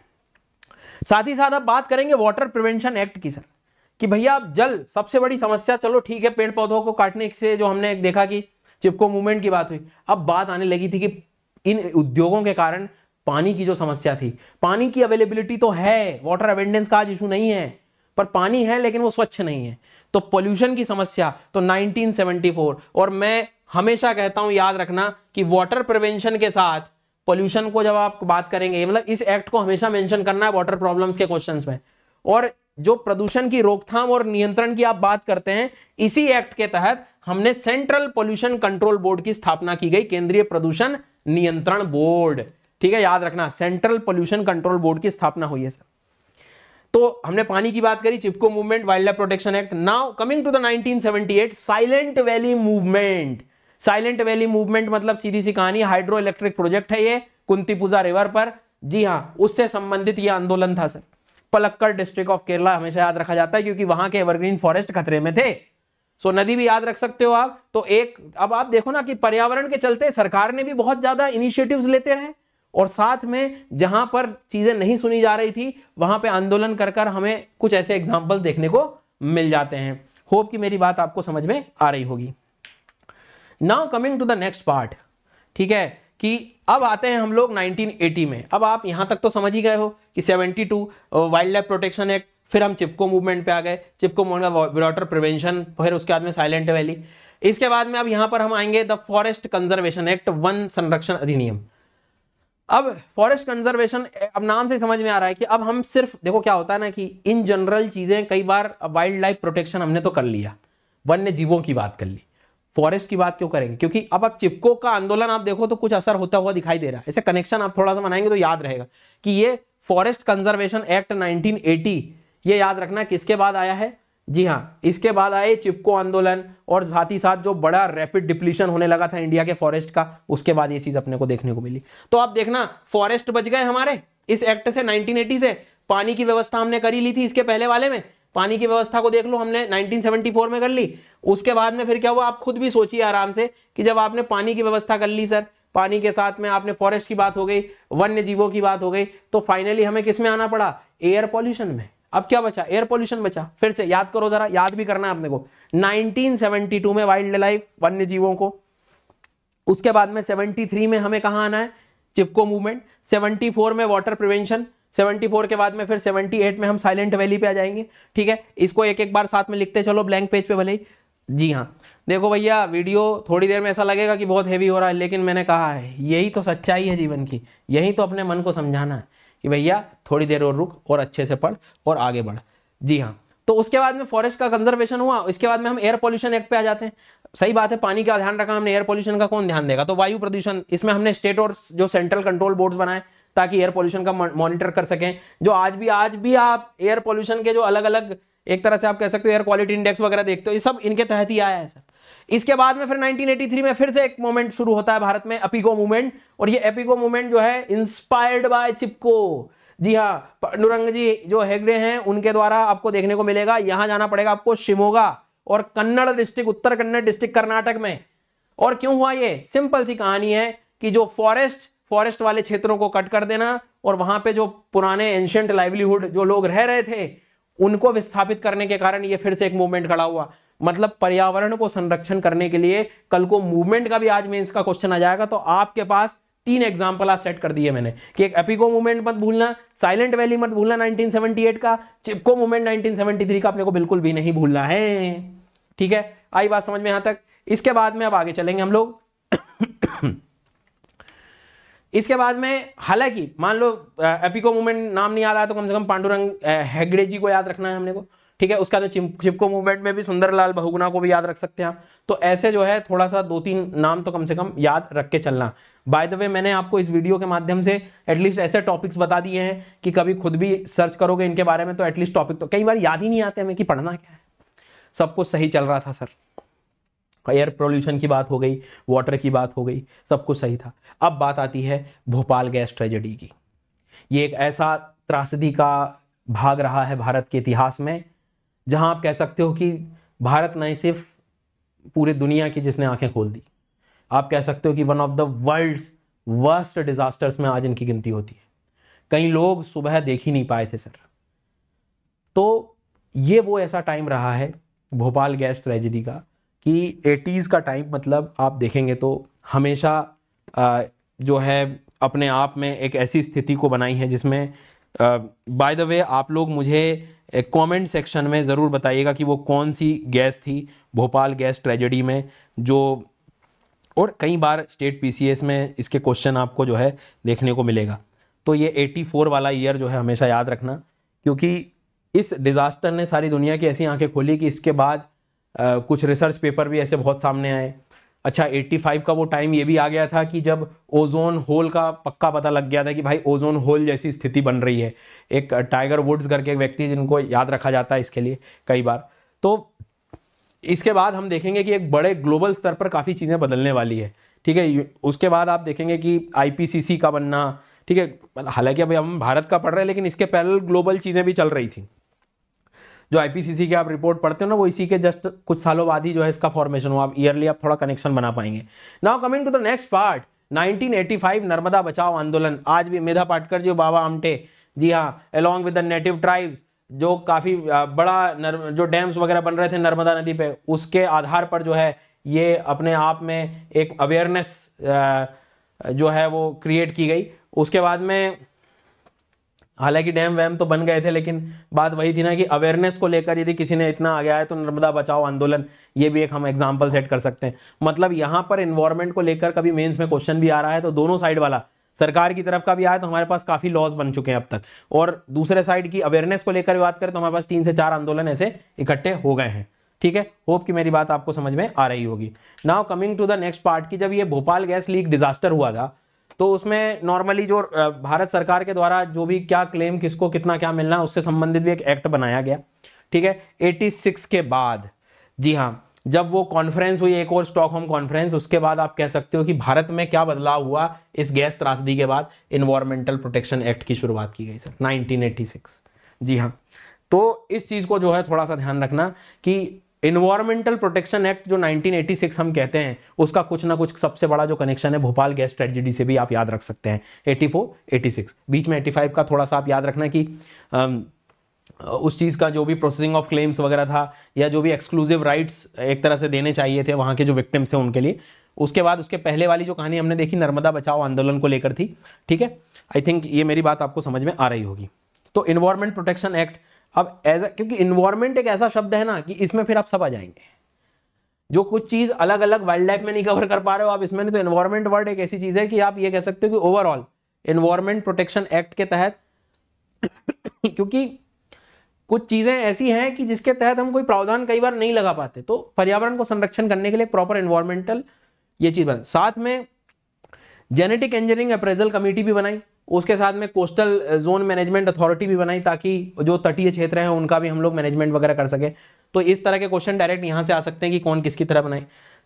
साथ ही साथ अब बात करेंगे वाटर प्रिवेंशन एक्ट की सर कि भैया आप जल सबसे बड़ी समस्या चलो ठीक है पेड़ पौधों को काटने से जो हमने देखा कि चिपको मूवमेंट की बात हुई अब बात आने लगी थी कि इन उद्योगों के कारण पानी की जो समस्या थी पानी की अवेलेबिलिटी तो है वाटर अवेंडेंस का आज इशू नहीं है पर पानी है लेकिन वो स्वच्छ नहीं है तो पोल्यूशन की समस्या तो 1974 और मैं हमेशा कहता हूं याद रखना कि वाटर प्रिवेंशन के साथ पोल्यूशन को जब आप बात करेंगे मतलब इस एक्ट को हमेशा मेंशन करना है वाटर प्रॉब्लम्स के क्वेश्चंस में और जो प्रदूषण की रोकथाम और नियंत्रण की आप बात करते हैं इसी एक्ट के तहत हमने सेंट्रल पोल्यूशन कंट्रोल बोर्ड की स्थापना की गई केंद्रीय प्रदूषण नियंत्रण बोर्ड ठीक है याद रखना सेंट्रल पोल्यूशन कंट्रोल बोर्ड की स्थापना हुई है सर तो हमने पानी की बात करी Chipko movement wild life protection act now coming to the 1978 silent valley movement silent valley movement मतलब सीधी सी कहानी हाइड्रो इलेक्ट्रिक प्रोजेक्ट है ये कुंतीपुजा रिवर पर जी हाँ उससे संबंधित ये आंदोलन था sir Palakkad district of Kerala हमेशा याद रखा जाता है क्योंकि वहां के एवरग्रीन फॉरेस्ट खतरे में थे सो so, नदी भी याद रख सकते हो आप तो एक अब आप देखो ना कि पर्यावरण के चलते सरकार ने भी बहुत ज्यादा इनिशिएटिव लेते रहे और साथ में जहां पर चीजें नहीं सुनी जा रही थी वहां पर आंदोलन कर कर हमें कुछ ऐसे एग्जाम्पल देखने को मिल जाते हैं होप कि मेरी बात आपको समझ में आ रही होगी now coming to the next part ठीक है कि अब आते हैं हम लोग 1980 में अब आप यहां तक तो समझ ही गए हो कि 72 वाइल्ड लाइफ प्रोटेक्शन एक्ट फिर हम चिपको मूवमेंट पे आ गए चिपको वाटर प्रिवेंशन फिर उसके बाद में साइलेंट वैली इसके बाद में अब यहां पर हम आएंगे द फॉरेस्ट कंजर्वेशन एक्ट वन संरक्षण अधिनियम अब फॉरेस्ट कंजर्वेशन अब नाम से समझ में आ रहा है कि अब हम सिर्फ देखो क्या होता है ना कि इन जनरल चीज़ें कई बार वाइल्ड लाइफ प्रोटेक्शन हमने तो कर लिया वन्य जीवों की बात कर ली फॉरेस्ट की बात क्यों करेंगे क्योंकि अब आप चिपको का आंदोलन आप देखो तो कुछ असर होता हुआ दिखाई दे रहा है ऐसे कनेक्शन आप थोड़ा सा बनाएंगे तो याद रहेगा कि ये फॉरेस्ट कंजर्वेशन एक्ट 1980 ये याद रखना किसके बाद आया है जी हाँ इसके बाद आए चिपको आंदोलन और साथ ही साथ जो बड़ा रैपिड डिप्लीशन होने लगा था इंडिया के फॉरेस्ट का उसके बाद ये चीज अपने को देखने को मिली तो आप देखना फॉरेस्ट बच गए हमारे इस एक्ट से 1980 से पानी की व्यवस्था हमने करी ली थी इसके पहले वाले में पानी की व्यवस्था को देख लो हमने 1974 में कर ली उसके बाद में फिर क्या हुआ आप खुद भी सोचिए आराम से कि जब आपने पानी की व्यवस्था कर ली सर पानी के साथ में आपने फॉरेस्ट की बात हो गई वन्य जीवों की बात हो गई तो फाइनली हमें किस में आना पड़ा एयर पॉल्यूशन में अब क्या बचा एयर पॉल्यूशन बचा फिर से याद करो जरा याद भी करना है आपने को 1972 में वाइल्ड लाइफ वन्य जीवों को उसके बाद में 73 में हमें कहा आना है चिपको मूवमेंट 74 में वाटर प्रिवेंशन 74 के बाद में फिर 78 में हम साइलेंट वैली पे आ जाएंगे ठीक है इसको एक एक बार साथ में लिखते चलो ब्लैंक पेज पे भले ही जी हाँ देखो भैया वीडियो थोड़ी देर में ऐसा लगेगा कि बहुत हैवी हो रहा है लेकिन मैंने कहा है यही तो सच्चाई है जीवन की यही तो अपने मन को समझाना है कि भैया थोड़ी देर और रुक और अच्छे से पढ़ और आगे बढ़ जी हाँ तो उसके बाद में फॉरेस्ट का कंजर्वेशन हुआ इसके बाद में हम एयर पॉल्यूशन एक्ट पे आ जाते हैं सही बात है पानी का ध्यान रखा हमने एयर पॉल्यूशन का कौन ध्यान देगा तो वायु प्रदूषण इसमें हमने स्टेट और जो सेंट्रल कंट्रोल बोर्ड्स बनाए ताकि एयर पोल्यूशन का मॉनिटर कर सकें जो आज भी आज भी आप एयर पोल्यूशन के जो अलग अलग एक तरह से आप कह सकते हो एयर क्वालिटी इंडेक्स वगैरह देखते हो ये सब इनके तहत ही आया है सर इसके बाद में फिर 1983 में फिर से एक मूवमेंट शुरू होता है भारत में अपीगो मूवमेंट और ये एपिगो मूवमेंट जो है इंस्पायर्ड बाय चिपको जी हाँ पांडुरंग जी जो हैगड़े हैं उनके द्वारा आपको देखने को मिलेगा यहाँ जाना पड़ेगा आपको शिमोगा और कन्नड़ डिस्ट्रिक्ट उत्तर कन्नड़ डिस्ट्रिक्ट कर्नाटक में और क्यों हुआ ये सिंपल सी कहानी है कि जो फॉरेस्ट फॉरेस्ट वाले क्षेत्रों को कट कर देना और वहां पे जो पुराने एंशंट लाइवलीहुड जो लोग रह रहे थे उनको विस्थापित करने के कारण ये फिर से एक मूवमेंट खड़ा हुआ मतलब पर्यावरण को संरक्षण करने के लिए कल को मूवमेंट का भी आज मेंस का क्वेश्चन आ जाएगा तो आपके पास तीन एग्जाम्पल आज सेट कर दिए मैंने कि एक एपिको मूवमेंट मत भूलना साइलेंट वैली मत भूलना 1978 का चिपको मूवमेंट 1973 का अपने को बिल्कुल भी नहीं भूलना है ठीक है आई बात समझ में यहां तक इसके बाद में अब आगे चलेंगे हम लोग इसके बाद में हालांकि मान लो एपिको मूवमेंट नाम नहीं याद आया तो कम से कम पांडुरंग हेगड़े जी को याद रखना है हमने को ठीक है उसका जो चिपको मूवमेंट में भी सुंदरलाल बहुगुना को भी याद रख सकते हैं आप तो ऐसे जो है थोड़ा सा दो तीन नाम तो कम से कम याद रख के चलना बाय द वे मैंने आपको इस वीडियो के माध्यम से एटलीस्ट ऐसे टॉपिक्स बता दिए हैं कि कभी खुद भी सर्च करोगे इनके बारे में तो एटलीस्ट टॉपिक तो कई बार याद ही नहीं आते हमें कि पढ़ना क्या है सब कुछ सही चल रहा था सर एयर पोल्यूशन की बात हो गई वाटर की बात हो गई सब कुछ सही था अब बात आती है भोपाल गैस ट्रेजेडी की ये एक ऐसा त्रासदी का भाग रहा है भारत के इतिहास में जहां आप कह सकते हो कि भारत ने सिर्फ पूरी दुनिया की जिसने आंखें खोल दी आप कह सकते हो कि one of the world worst disasters में आज इनकी गिनती होती है कई लोग सुबह देख ही नहीं पाए थे सर तो ये वो ऐसा टाइम रहा है भोपाल गैस ट्रेजिडी का कि एटीज़ का टाइम मतलब आप देखेंगे तो हमेशा जो है अपने आप में एक ऐसी स्थिति को बनाई है जिसमें बाय द वे आप लोग मुझे कमेंट सेक्शन में ज़रूर बताइएगा कि वो कौन सी गैस थी भोपाल गैस ट्रेजेडी में जो और कई बार स्टेट पीसीएस में इसके क्वेश्चन आपको जो है देखने को मिलेगा तो ये 84 वाला ईयर जो है हमेशा याद रखना क्योंकि इस डिज़ास्टर ने सारी दुनिया की ऐसी आंखें खोली कि इसके बाद कुछ रिसर्च पेपर भी ऐसे बहुत सामने आए अच्छा 85 का वो टाइम ये भी आ गया था कि जब ओजोन होल का पक्का पता लग गया था कि भाई ओजोन होल जैसी स्थिति बन रही है एक टाइगर वुड्स करके एक व्यक्ति जिनको याद रखा जाता है इसके लिए कई बार तो इसके बाद हम देखेंगे कि एक बड़े ग्लोबल स्तर पर काफ़ी चीज़ें बदलने वाली है ठीक है उसके बाद आप देखेंगे कि आई का बनना ठीक है हालांकि अभी हम भारत का पढ़ रहे हैं लेकिन इसके पहले ग्लोबल चीज़ें भी चल रही थी जो आईपीसीसी की आप रिपोर्ट पढ़ते हो ना वो इसी के जस्ट कुछ सालों बाद ही जो है इसका फॉर्मेशन हुआ आप ईयरली आप थोड़ा कनेक्शन बना पाएंगे now coming to the next part 1985 Narmada Bachao Andolan आज भी मेधा पाटकर जी बाबा आमटे जी हाँ along with the native tribes जो काफ़ी बड़ा नर, जो डैम्स वगैरह बन रहे थे नर्मदा नदी पे उसके आधार पर जो है ये अपने आप में एक अवेयरनेस जो है वो क्रिएट की गई उसके बाद में हालांकि डैम वैम तो बन गए थे लेकिन बात वही थी ना कि अवेयरनेस को लेकर यदि किसी ने इतना आ गया है तो नर्मदा बचाओ आंदोलन ये भी एक हम एग्जाम्पल सेट कर सकते हैं मतलब यहाँ पर इन्वायरमेंट को लेकर कभी मेंस में क्वेश्चन भी आ रहा है तो दोनों साइड वाला सरकार की तरफ का भी आया तो हमारे पास काफ़ी लॉस बन चुके हैं अब तक और दूसरे साइड की अवेयरनेस को लेकर बात करें तो हमारे पास तीन से चार आंदोलन ऐसे इकट्ठे हो गए हैं ठीक है होप कि मेरी बात आपको समझ में आ रही होगी now coming to the next part की जब ये भोपाल गैस लीक डिजास्टर हुआ था तो उसमें नॉर्मली जो भारत सरकार के द्वारा जो भी क्या क्लेम किसको कितना क्या मिलना है उससे संबंधित भी एक एक्ट बनाया गया ठीक है 86 के बाद जी हाँ जब वो कॉन्फ्रेंस हुई एक और होम कॉन्फ्रेंस उसके बाद आप कह सकते हो कि भारत में क्या बदलाव हुआ इस गैस त्रासदी के बाद इन्वायरमेंटल प्रोटेक्शन एक्ट की शुरुआत की गई सर नाइनटीन जी हाँ तो इस चीज़ को जो है थोड़ा सा ध्यान रखना कि इन्वायरमेंटल प्रोटेक्शन एक्ट जो 1986 हम कहते हैं उसका कुछ ना कुछ सबसे बड़ा जो कनेक्शन है भोपाल गैस ट्रेजिडी से भी आप याद रख सकते हैं 84, 86 बीच में 85 का थोड़ा सा आप याद रखना कि आम, उस चीज़ का जो भी प्रोसेसिंग ऑफ क्लेम्स वगैरह था या जो भी एक्सक्लूसिव राइट्स एक तरह से देने चाहिए थे वहाँ के जो विक्टिम्स थे उनके लिए उसके बाद उसके पहले वाली जो कहानी हमने देखी नर्मदा बचाओ आंदोलन को लेकर थी ठीक है आई थिंक ये मेरी बात आपको समझ में आ रही होगी तो इन्वायरमेंट प्रोटेक्शन एक्ट अब एज क्योंकि इन्वायरमेंट एक ऐसा शब्द है ना कि इसमें फिर आप सब आ जाएंगे जो कुछ चीज अलग अलग वाइल्ड लाइफ में नहीं कवर कर पा रहे हो आप इसमें नहीं तो इन्वायरमेंट वर्ड एक ऐसी चीज है कि आप ये कह सकते हो कि ओवरऑल इन्वायरमेंट प्रोटेक्शन एक्ट के तहत [coughs] क्योंकि कुछ चीजें ऐसी हैं कि जिसके तहत हम कोई प्रावधान कई बार नहीं लगा पाते तो पर्यावरण को संरक्षण करने के लिए प्रॉपर इन्वायरमेंटल ये चीज बनाई साथ में जेनेटिक इंजीनियरिंग अप्रेजल कमेटी भी बनाई उसके साथ में कोस्टल जोन मैनेजमेंट अथॉरिटी भी बनाई ताकि जो तटीय क्षेत्र हैं उनका भी हम लोग मैनेजमेंट वगैरह कर सके तो इस तरह के क्वेश्चन डायरेक्ट यहाँ से आ सकते हैं कि कौन किसकी तरह बनाए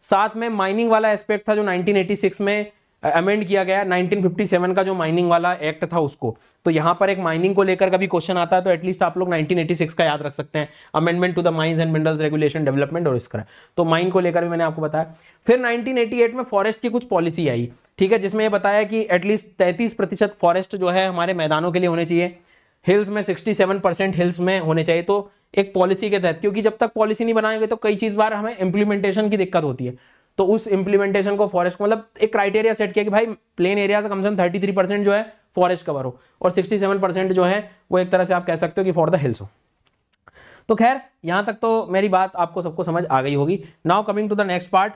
साथ में माइनिंग वाला एस्पेक्ट था जो 1986 में अमेंड किया गया 1957 का जो माइनिंग वाला एक्ट था उसको तो यहाँ पर एक माइनिंग को लेकर कभी क्वेश्चन आता है तो एटलीस्ट आप लोग 1986 का याद रख सकते हैं amendment to the mines and minerals regulation development और इसका तो माइन को लेकर भी मैंने आपको बताया फिर 1988 में फॉरेस्ट की कुछ पॉलिसी आई ठीक है जिसमें यह बताया कि एटलीस्ट तैंतीस प्रतिशत फॉरेस्ट जो है हमारे मैदानों के लिए होने चाहिए हिल्स में सिक्सटी परसेंट हिल्स में होने चाहिए तो एक पॉलिसी के तहत क्योंकि जब तक पॉलिसी नहीं बनाएंगे तो कई चीज़ बार हमें इम्प्लीमेंटेशन की दिक्कत होती है तो उस इंप्लीमेंटेशन को फॉरेस्ट मतलब एक क्राइटेरिया सेट किया कि भाई प्लेन एरिया से कम से कम थर्टी थ्री परसेंट जो है फॉरेस्ट कवर हो और सिक्सटी सेवन परसेंट जो है वो एक तरह से आप कह सकते हो कि फॉर द हिल्स हो तो खैर यहाँ तक तो मेरी बात आपको सबको समझ आ गई होगी now coming to the next part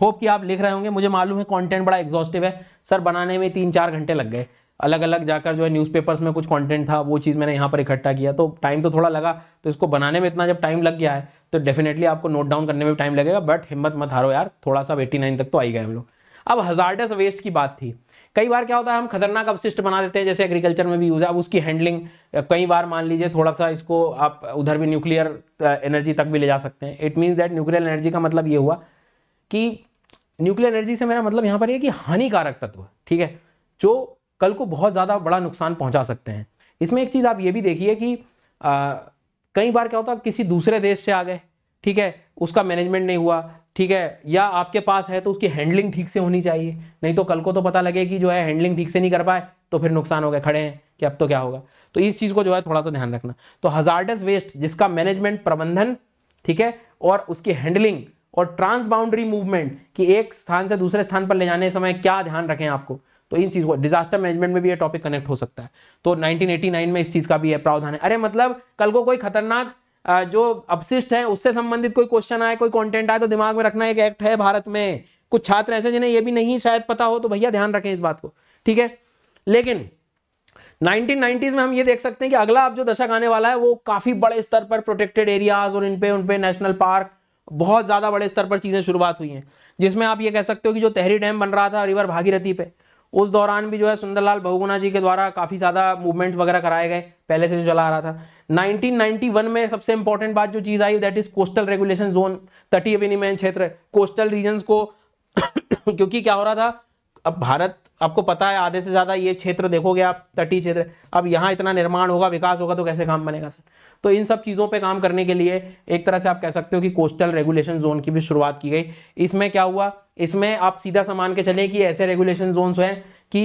hope कि आप लिख रहे होंगे मुझे मालूम है कंटेंट बड़ा एग्जॉस्टिव है सर बनाने में तीन चार घंटे लग गए अलग अलग जाकर जो है न्यूज़पेपर्स में कुछ कंटेंट था वो चीज़ मैंने यहाँ पर इकट्ठा किया तो टाइम तो थोड़ा लगा तो इसको बनाने में इतना जब टाइम लग गया है तो डेफिनेटली आपको नोट डाउन करने में टाइम लगेगा बट हिम्मत मत हारो यार थोड़ा सा एट्टी नाइन तक तो आई गए हम लोग अब हजार्डस वेस्ट की बात थी कई बार क्या होता है हम खतरनाक अपशिष्ट बना देते हैं जैसे एग्रीकल्चर में भी यूज है अब उसकी हैंडलिंग कई बार मान लीजिए थोड़ा सा इसको आप उधर भी न्यूक्लियर एनर्जी तक भी ले जा सकते हैं it means that nuclear energy का मतलब ये हुआ कि न्यूक्लियर एनर्जी से मेरा मतलब यहाँ पर यह कि हानिकारक तत्व ठीक है जो कल को बहुत ज़्यादा बड़ा नुकसान पहुंचा सकते हैं इसमें एक चीज़ आप ये भी देखिए कि कई बार क्या होता है किसी दूसरे देश से आ गए ठीक है उसका मैनेजमेंट नहीं हुआ ठीक है या आपके पास है तो उसकी हैंडलिंग ठीक से होनी चाहिए नहीं तो कल को तो पता लगे कि जो है हैंडलिंग ठीक से नहीं कर पाए तो फिर नुकसान हो गया खड़े हैं कि अब तो क्या होगा तो इस चीज़ को जो है थोड़ा सा ध्यान रखना तो हजार्डस वेस्ट जिसका मैनेजमेंट प्रबंधन ठीक है और उसकी हैंडलिंग और ट्रांसबाउंड्री मूवमेंट कि एक स्थान से दूसरे स्थान पर ले जाने समय क्या ध्यान रखें आपको तो इन चीज़ को डिजास्टर मैनेजमेंट में भी यह टॉपिक कनेक्ट हो सकता है तो 1989 में इस चीज़ का भी है प्रावधान है अरे मतलब कल को कोई खतरनाक जो अपशिष्ट है उससे संबंधित कोई क्वेश्चन आए कोई कंटेंट आए तो दिमाग में रखना एक एक्ट है भारत में कुछ छात्र ऐसे जिन्हें यह भी नहीं शायद पता हो तो भैया ध्यान रखें इस बात को ठीक है लेकिन 1990s में हम ये देख सकते हैं कि अगला अब जो दशक आने वाला है वो काफ़ी बड़े स्तर पर प्रोटेक्टेड एरियाज और इनपे उनपे नेशनल पार्क बहुत ज़्यादा बड़े स्तर पर चीज़ें शुरुआत हुई हैं जिसमें आप ये कह सकते हो कि जो तहरी डैम बन रहा था रिवर भागीरथी पे उस दौरान भी जो है सुंदरलाल बहुगुना जी के द्वारा काफ़ी ज़्यादा मूवमेंट वगैरह कराए गए पहले से जो चला आ रहा था 1991 में सबसे इंपॉर्टेंट बात जो चीज़ आई that is coastal regulation zone तटीय विनिमय क्षेत्र कोस्टल रीजन्स को [coughs] क्योंकि क्या हो रहा था अब भारत आपको पता है आधे से ज़्यादा ये क्षेत्र देखोगे आप तटीय क्षेत्र अब यहाँ इतना निर्माण होगा विकास होगा तो कैसे काम बनेगा सर तो इन सब चीज़ों पे काम करने के लिए एक तरह से आप कह सकते हो कि कोस्टल रेगुलेशन जोन की भी शुरुआत की गई इसमें क्या हुआ इसमें आप सीधा सामान के चले कि ऐसे रेगुलेशन जोन्स हैं कि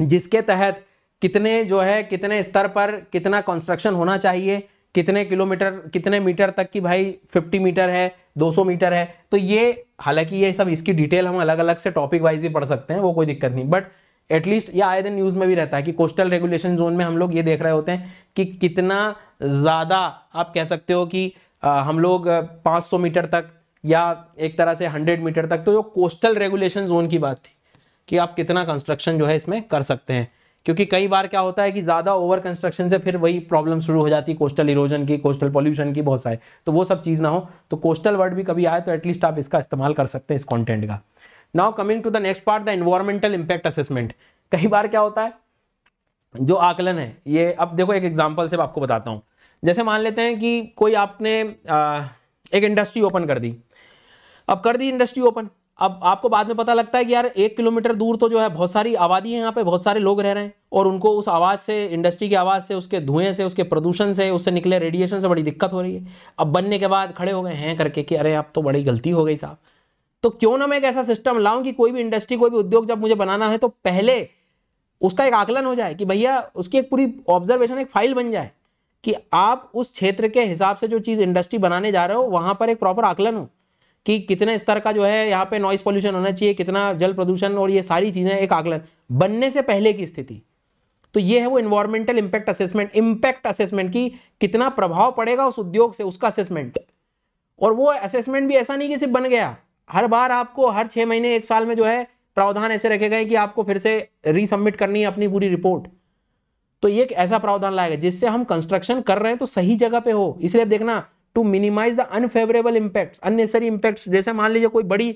जिसके तहत कितने जो है कितने स्तर पर कितना कंस्ट्रक्शन होना चाहिए कितने किलोमीटर कितने मीटर तक की भाई 50 मीटर है 200 मीटर है तो ये हालांकि ये सब इसकी डिटेल हम अलग अलग से टॉपिक वाइज भी पढ़ सकते हैं वो कोई दिक्कत नहीं बट एटलीस्ट ये आए दिन न्यूज़ में भी रहता है कि कोस्टल रेगुलेशन जोन में हम लोग ये देख रहे होते हैं कि कितना ज़्यादा आप कह सकते हो कि आ, हम लोग 500 मीटर तक या एक तरह से हंड्रेड मीटर तक तो जो कोस्टल रेगुलेशन जोन की बात थी कि आप कितना कंस्ट्रक्शन जो है इसमें कर सकते हैं क्योंकि कई बार क्या होता है कि ज़्यादा ओवर कंस्ट्रक्शन से फिर वही प्रॉब्लम शुरू हो जाती है कोस्टल इरोजन की कोस्टल पॉल्यूशन की बहुत सारे तो वो सब चीज़ ना हो तो कोस्टल वर्ड भी कभी आए तो एटलीस्ट आप इसका इस्तेमाल कर सकते हैं इस कॉन्टेंट का now coming to the next part the environmental impact assessment कई बार क्या होता है जो आकलन है ये अब देखो एक एग्जाम्पल से आपको बताता हूँ जैसे मान लेते हैं कि कोई आपने आ, एक इंडस्ट्री ओपन कर दी अब कर दी इंडस्ट्री ओपन अब आपको बाद में पता लगता है कि यार एक किलोमीटर दूर तो जो है बहुत सारी आबादी है यहाँ पे बहुत सारे लोग रह रहे हैं और उनको उस आवाज़ से इंडस्ट्री की आवाज़ से उसके धुएं से उसके प्रदूषण से उससे निकले रेडिएशन से बड़ी दिक्कत हो रही है अब बनने के बाद खड़े हो गए हैं करके कि अरे आप तो बड़ी गलती हो गई साहब तो क्यों ना मैं एक ऐसा सिस्टम लाऊं कि कोई भी इंडस्ट्री कोई भी उद्योग जब मुझे बनाना है तो पहले उसका एक आकलन हो जाए कि भैया उसकी एक पूरी ऑब्जर्वेशन एक फाइल बन जाए कि आप उस क्षेत्र के हिसाब से जो चीज़ इंडस्ट्री बनाने जा रहे हो वहाँ पर एक प्रॉपर आकलन हो कि कितने स्तर का जो है यहाँ पे नॉइस पॉल्यूशन होना चाहिए कितना जल प्रदूषण और ये सारी चीज़ें एक आकलन बनने से पहले की स्थिति तो ये है वो environmental impact assessment impact assessment की कितना प्रभाव पड़ेगा उस उद्योग से उसका असेसमेंट और वो असेसमेंट भी ऐसा नहीं कि सिर्फ बन गया हर बार आपको हर छः महीने एक साल में जो है प्रावधान ऐसे रखे गए कि आपको फिर से रिसबमिट करनी है अपनी पूरी रिपोर्ट तो ये एक ऐसा प्रावधान लाएगा जिससे हम कंस्ट्रक्शन कर रहे हैं तो सही जगह पे हो इसलिए देखना to minimise the unfavourable impact unnecessary impacts जैसे मान लीजिए कोई बड़ी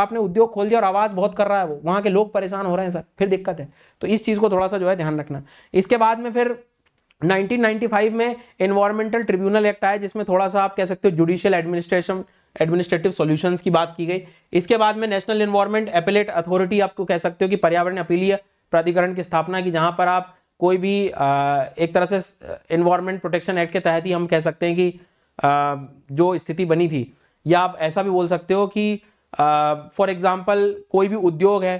आपने उद्योग खोल दिया और आवाज़ बहुत कर रहा है वो वहाँ के लोग परेशान हो रहे हैं सर फिर दिक्कत है तो इस चीज़ को थोड़ा सा जो है ध्यान रखना इसके बाद में फिर 1995 में एनवायरमेंटल ट्रिब्यूनल एक्ट आया जिसमें थोड़ा सा आप कह सकते हो जुडिशियल एडमिनिस्ट्रेशन एडमिनिस्ट्रेटिव सॉल्यूशंस की बात की गई इसके बाद में नेशनल एनवायरमेंट अपेलेट अथॉरिटी आपको कह सकते हो कि पर्यावरण अपीलीय प्राधिकरण की स्थापना की जहां पर आप कोई भी एक तरह से एनवायरमेंट प्रोटेक्शन एक्ट के तहत ही हम कह सकते हैं कि जो स्थिति बनी थी या आप ऐसा भी बोल सकते हो कि फॉर एग्ज़ाम्पल कोई भी उद्योग है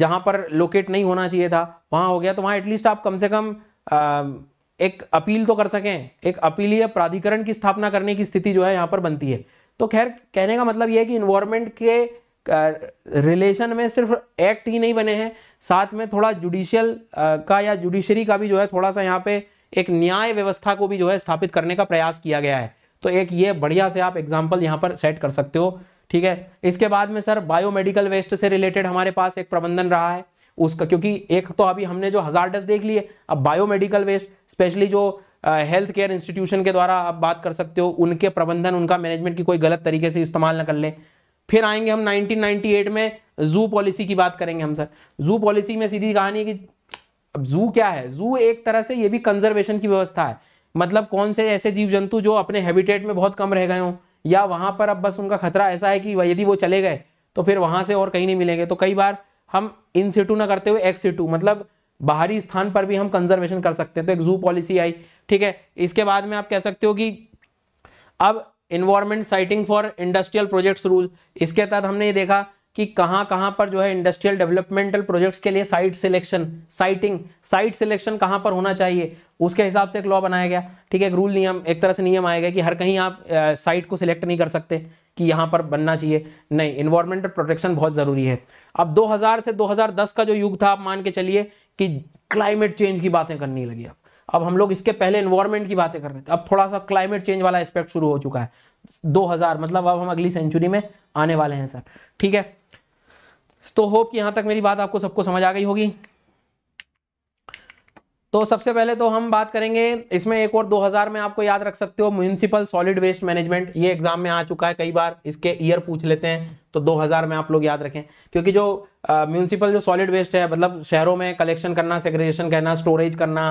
जहाँ पर लोकेट नहीं होना चाहिए था वहाँ हो गया तो वहाँ एटलीस्ट आप कम से कम एक अपील तो कर सकें एक अपीलीय प्राधिकरण की स्थापना करने की स्थिति जो है यहाँ पर बनती है तो खैर कहने का मतलब यह है कि इन्वायरमेंट के रिलेशन में सिर्फ एक्ट ही नहीं बने हैं साथ में थोड़ा जुडिशियल का या जुडिशरी का भी जो है थोड़ा सा यहाँ पे एक न्याय व्यवस्था को भी जो है स्थापित करने का प्रयास किया गया है तो एक ये बढ़िया से आप एग्जाम्पल यहाँ पर सेट कर सकते हो ठीक है इसके बाद में सर बायोमेडिकल वेस्ट से रिलेटेड हमारे पास एक प्रबंधन रहा है उसका क्योंकि एक तो अभी हमने जो हजार डस देख लिए अब बायोमेडिकल वेस्ट स्पेशली जो हेल्थ केयर इंस्टीट्यूशन के द्वारा आप बात कर सकते हो उनके प्रबंधन उनका मैनेजमेंट की कोई गलत तरीके से इस्तेमाल ना कर ले फिर आएंगे हम 1998 में जू पॉलिसी की बात करेंगे हम सर जू पॉलिसी में सीधी कहानी है कि अब जू क्या है जू एक तरह से ये भी कंजर्वेशन की व्यवस्था है मतलब कौन से ऐसे जीव जंतु जो अपने हैबिटेट में बहुत कम रह गए हों या वहाँ पर अब बस उनका खतरा ऐसा है कि यदि वो चले गए तो फिर वहाँ से और कहीं नहीं मिलेंगे तो कई बार हम इन सीटू ना करते हुए एक्स सीटू मतलब बाहरी स्थान पर भी हम कंजर्वेशन कर सकते हैं तो एक जू पॉलिसी आई ठीक है इसके बाद में आप कह सकते हो कि अब environment siting for industrial projects rule इसके तहत हमने ये देखा कि कहाँ कहाँ पर जो है इंडस्ट्रियल डेवलपमेंटल प्रोजेक्ट्स के लिए site selection siting site selection कहाँ पर होना चाहिए उसके हिसाब से एक लॉ बनाया गया ठीक है एक रूल नियम एक तरह से नियम आएगा कि हर कहीं आप साइट को सिलेक्ट नहीं कर सकते कि यहाँ पर बनना चाहिए नहीं इन्वायरमेंटल प्रोटेक्शन बहुत ज़रूरी है अब दो से दो का जो युग था आप मान के चलिए कि क्लाइमेट चेंज की बातें करने लगी अब अब हम लोग इसके पहले इन्वायरमेंट की बातें कर रहे थे अब थोड़ा सा क्लाइमेट चेंज वाला एस्पेक्ट शुरू हो चुका है 2000 मतलब अब हम अगली सेंचुरी में आने वाले हैं सर ठीक है तो होप कि यहां तक मेरी बात आपको सबको समझ आ गई होगी तो सबसे पहले तो हम बात करेंगे इसमें एक और 2000 में आपको याद रख सकते हो म्यूनिसिपल सॉलिड वेस्ट मैनेजमेंट ये एग्जाम में आ चुका है कई बार इसके ईयर पूछ लेते हैं तो 2000 में आप लोग याद रखें क्योंकि जो म्यूनिसिपल जो सॉलिड वेस्ट है मतलब शहरों में कलेक्शन करना सेग्रेशन करना स्टोरेज करना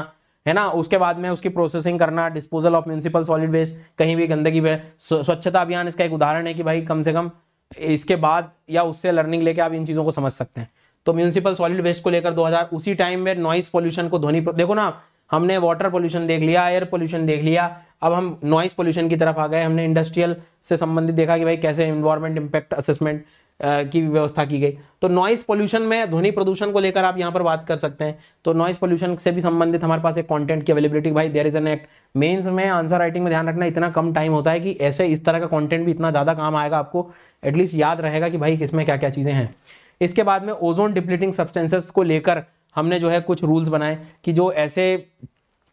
है ना उसके बाद में उसकी प्रोसेसिंग करना disposal of municipal solid waste कहीं भी गंदगी स्वच्छता अभियान इसका एक उदाहरण है कि भाई कम से कम इसके बाद या उससे लर्निंग लेके आप इन चीज़ों को समझ सकते हैं तो म्यूनसिपल सॉलिड वेस्ट को लेकर 2000 उसी टाइम में नॉइस पॉल्यूशन को ध्वनि देखो ना हमने वाटर पोल्यूशन देख लिया एयर पोल्यूशन देख लिया अब हम नॉइस पोल्यूशन की तरफ आ गए हमने इंडस्ट्रियल से संबंधित देखा कि भाई कैसे इन्वायरमेंट इम्पैक्ट असेसमेंट की व्यवस्था की गई तो नॉइस पोल्यूशन में ध्वनि प्रदूषण को लेकर आप यहाँ पर बात कर सकते हैं तो नॉइस पोल्यूशन से भी संबंधित हमारे पास एक कंटेंट की अवेलेबिलिटी भाई there is an act mains में आंसर राइटिंग में ध्यान रखना इतना कम टाइम होता है कि ऐसे इस तरह का कॉन्टेंट भी इतना ज़्यादा काम आएगा आपको एटलीस्ट याद रहेगा कि भाई इसमें क्या क्या चीज़ें हैं इसके बाद में ओजोन डिप्लीटिंग सब्सटेंसेस को लेकर हमने जो है कुछ रूल्स बनाए कि जो ऐसे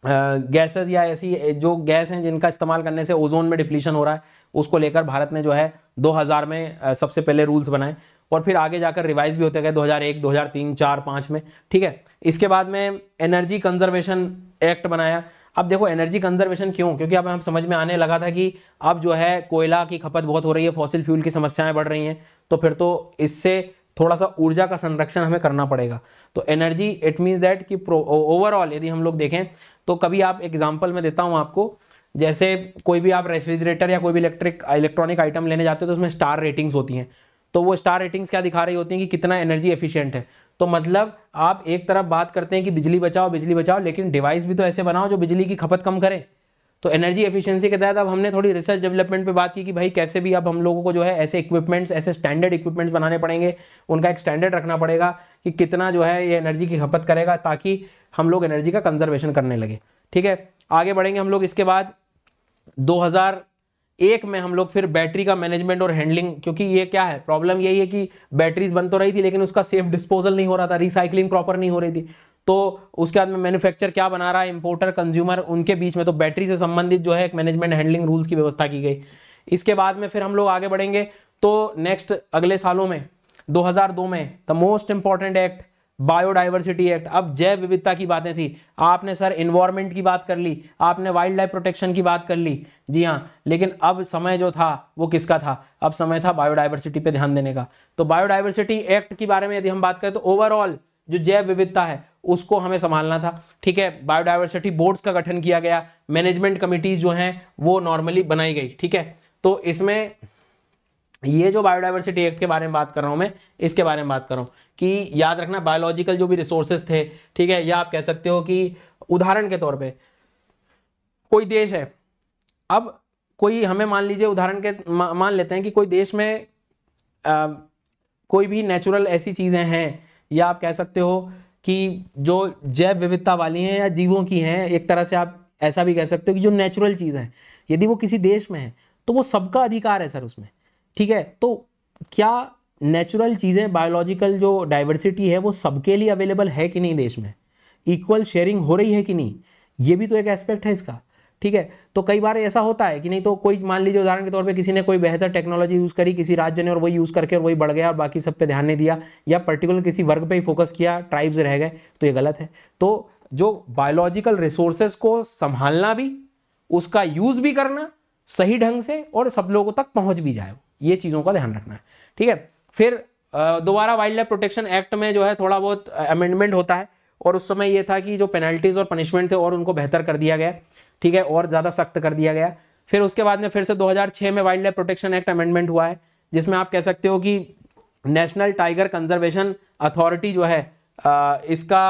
गैसेस या ऐसी जो गैस हैं जिनका इस्तेमाल करने से ओजोन में डिप्लीशन हो रहा है उसको लेकर भारत ने जो है 2000 में सबसे पहले रूल्स बनाए और फिर आगे जाकर रिवाइज भी होते गए 2001, 2003, 4, 5 में ठीक है इसके बाद में एनर्जी कंजर्वेशन एक्ट बनाया अब देखो एनर्जी कंजर्वेशन क्यों क्योंकि अब हम समझ में आने लगा था कि अब जो है कोयला की खपत बहुत हो रही है फॉसिल फ्यूल की समस्याएं बढ़ रही हैं तो फिर तो इससे थोड़ा सा ऊर्जा का संरक्षण हमें करना पड़ेगा तो एनर्जी इट मीन्स दैट कि ओवरऑल यदि हम लोग देखें तो कभी आप एग्जाम्पल में देता हूँ आपको जैसे कोई भी आप रेफ्रिजरेटर या कोई भी इलेक्ट्रिक इलेक्ट्रॉनिक आइटम लेने जाते हो तो उसमें स्टार रेटिंग्स होती हैं तो वो स्टार रेटिंग्स क्या दिखा रही होती हैं कि कितना एनर्जी एफिशिएंट है तो मतलब आप एक तरफ बात करते हैं कि बिजली बचाओ बिजली बचाओ लेकिन डिवाइस भी तो ऐसे बनाओ जो बिजली की खपत कम करे तो एनर्जी एफिशिएंसी के तहत अब हमने थोड़ी रिसर्च डेवलपमेंट पे बात की कि भाई कैसे भी अब हम लोगों को जो है ऐसे इक्विपमेंट्स ऐसे स्टैंडर्ड इक्विपमेंट्स बनाने पड़ेंगे उनका एक स्टैंडर्ड रखना पड़ेगा कि कितना जो है ये एनर्जी की खपत करेगा ताकि हम लोग एनर्जी का कंजर्वेशन करने लगे ठीक है आगे बढ़ेंगे हम लोग इसके बाद 2001 में हम लोग फिर बैटरी का मैनेजमेंट और हैंडलिंग क्योंकि ये क्या है प्रॉब्लम यही है कि बैटरीज बन तो रही थी लेकिन उसका सेफ डिस्पोजल नहीं हो रहा था रिसाइकलिंग प्रॉपर नहीं हो रही थी तो उसके बाद में मैन्युफैक्चर क्या बना रहा है इंपोर्टर कंज्यूमर उनके बीच में तो बैटरी से संबंधित जो है एक मैनेजमेंट हैंडलिंग रूल्स की व्यवस्था की गई इसके बाद में फिर हम लोग आगे बढ़ेंगे तो नेक्स्ट अगले सालों में 2002 में the most important act biodiversity act अब जैव विविधता की बातें थी आपने सर इन्वायरमेंट की बात कर ली आपने वाइल्ड लाइफ प्रोटेक्शन की बात कर ली जी हाँ लेकिन अब समय जो था वो किसका था अब समय था बायोडाइवर्सिटी पे ध्यान देने का तो बायोडाइवर्सिटी एक्ट के बारे में यदि हम बात करें तो ओवरऑल जो जैव विविधता है उसको हमें संभालना था ठीक है बायोडाइवर्सिटी बोर्ड्स का गठन किया गया मैनेजमेंट कमिटीज जो हैं वो नॉर्मली बनाई गई ठीक है तो इसमें ये जो बायोडाइवर्सिटी एक्ट के बारे में बात कर रहा हूँ मैं इसके बारे में बात कर रहा हूँ कि याद रखना बायोलॉजिकल जो भी रिसोर्सेज थे ठीक है या आप कह सकते हो कि उदाहरण के तौर पे कोई देश है अब कोई हमें मान लीजिए उदाहरण के मान लेते हैं कि कोई देश में आ, कोई भी नेचुरल ऐसी चीज़ें हैं या आप कह सकते हो कि जो जैव विविधता वाली हैं या जीवों की हैं एक तरह से आप ऐसा भी कह सकते हो कि जो नेचुरल चीज़ हैं यदि वो किसी देश में है तो वो सबका अधिकार है सर उसमें ठीक है तो क्या नेचुरल चीज़ें बायोलॉजिकल जो डाइवर्सिटी है वो सबके लिए अवेलेबल है कि नहीं देश में इक्वल शेयरिंग हो रही है कि नहीं ये भी तो एक एस्पेक्ट है इसका ठीक है तो कई बार ऐसा होता है कि नहीं तो कोई मान लीजिए उदाहरण के तौर पे किसी ने कोई बेहतर टेक्नोलॉजी यूज़ करी किसी राज्य ने और वही यूज़ करके और वही बढ़ गया और बाकी सब पे ध्यान नहीं दिया या पर्टिकुलर किसी वर्ग पर ही फोकस किया ट्राइब्स रह गए तो ये गलत है तो जो बायोलॉजिकल रिसोर्सेज को संभालना भी उसका यूज़ भी करना सही ढंग से और सब लोगों तक पहुँच भी जाए ये चीज़ों का ध्यान रखना है ठीक है फिर दोबारा वाइल्ड लाइफ प्रोटेक्शन एक्ट में जो है थोड़ा बहुत अमेंडमेंट होता है और उस समय ये था कि जो पेनल्टीज़ और पनिशमेंट थे और उनको बेहतर कर दिया गया ठीक है और ज़्यादा सख्त कर दिया गया फिर उसके बाद में फिर से 2006 में wild life protection act amendment हुआ है जिसमें आप कह सकते हो कि नेशनल टाइगर कंजर्वेशन अथॉरिटी जो है इसका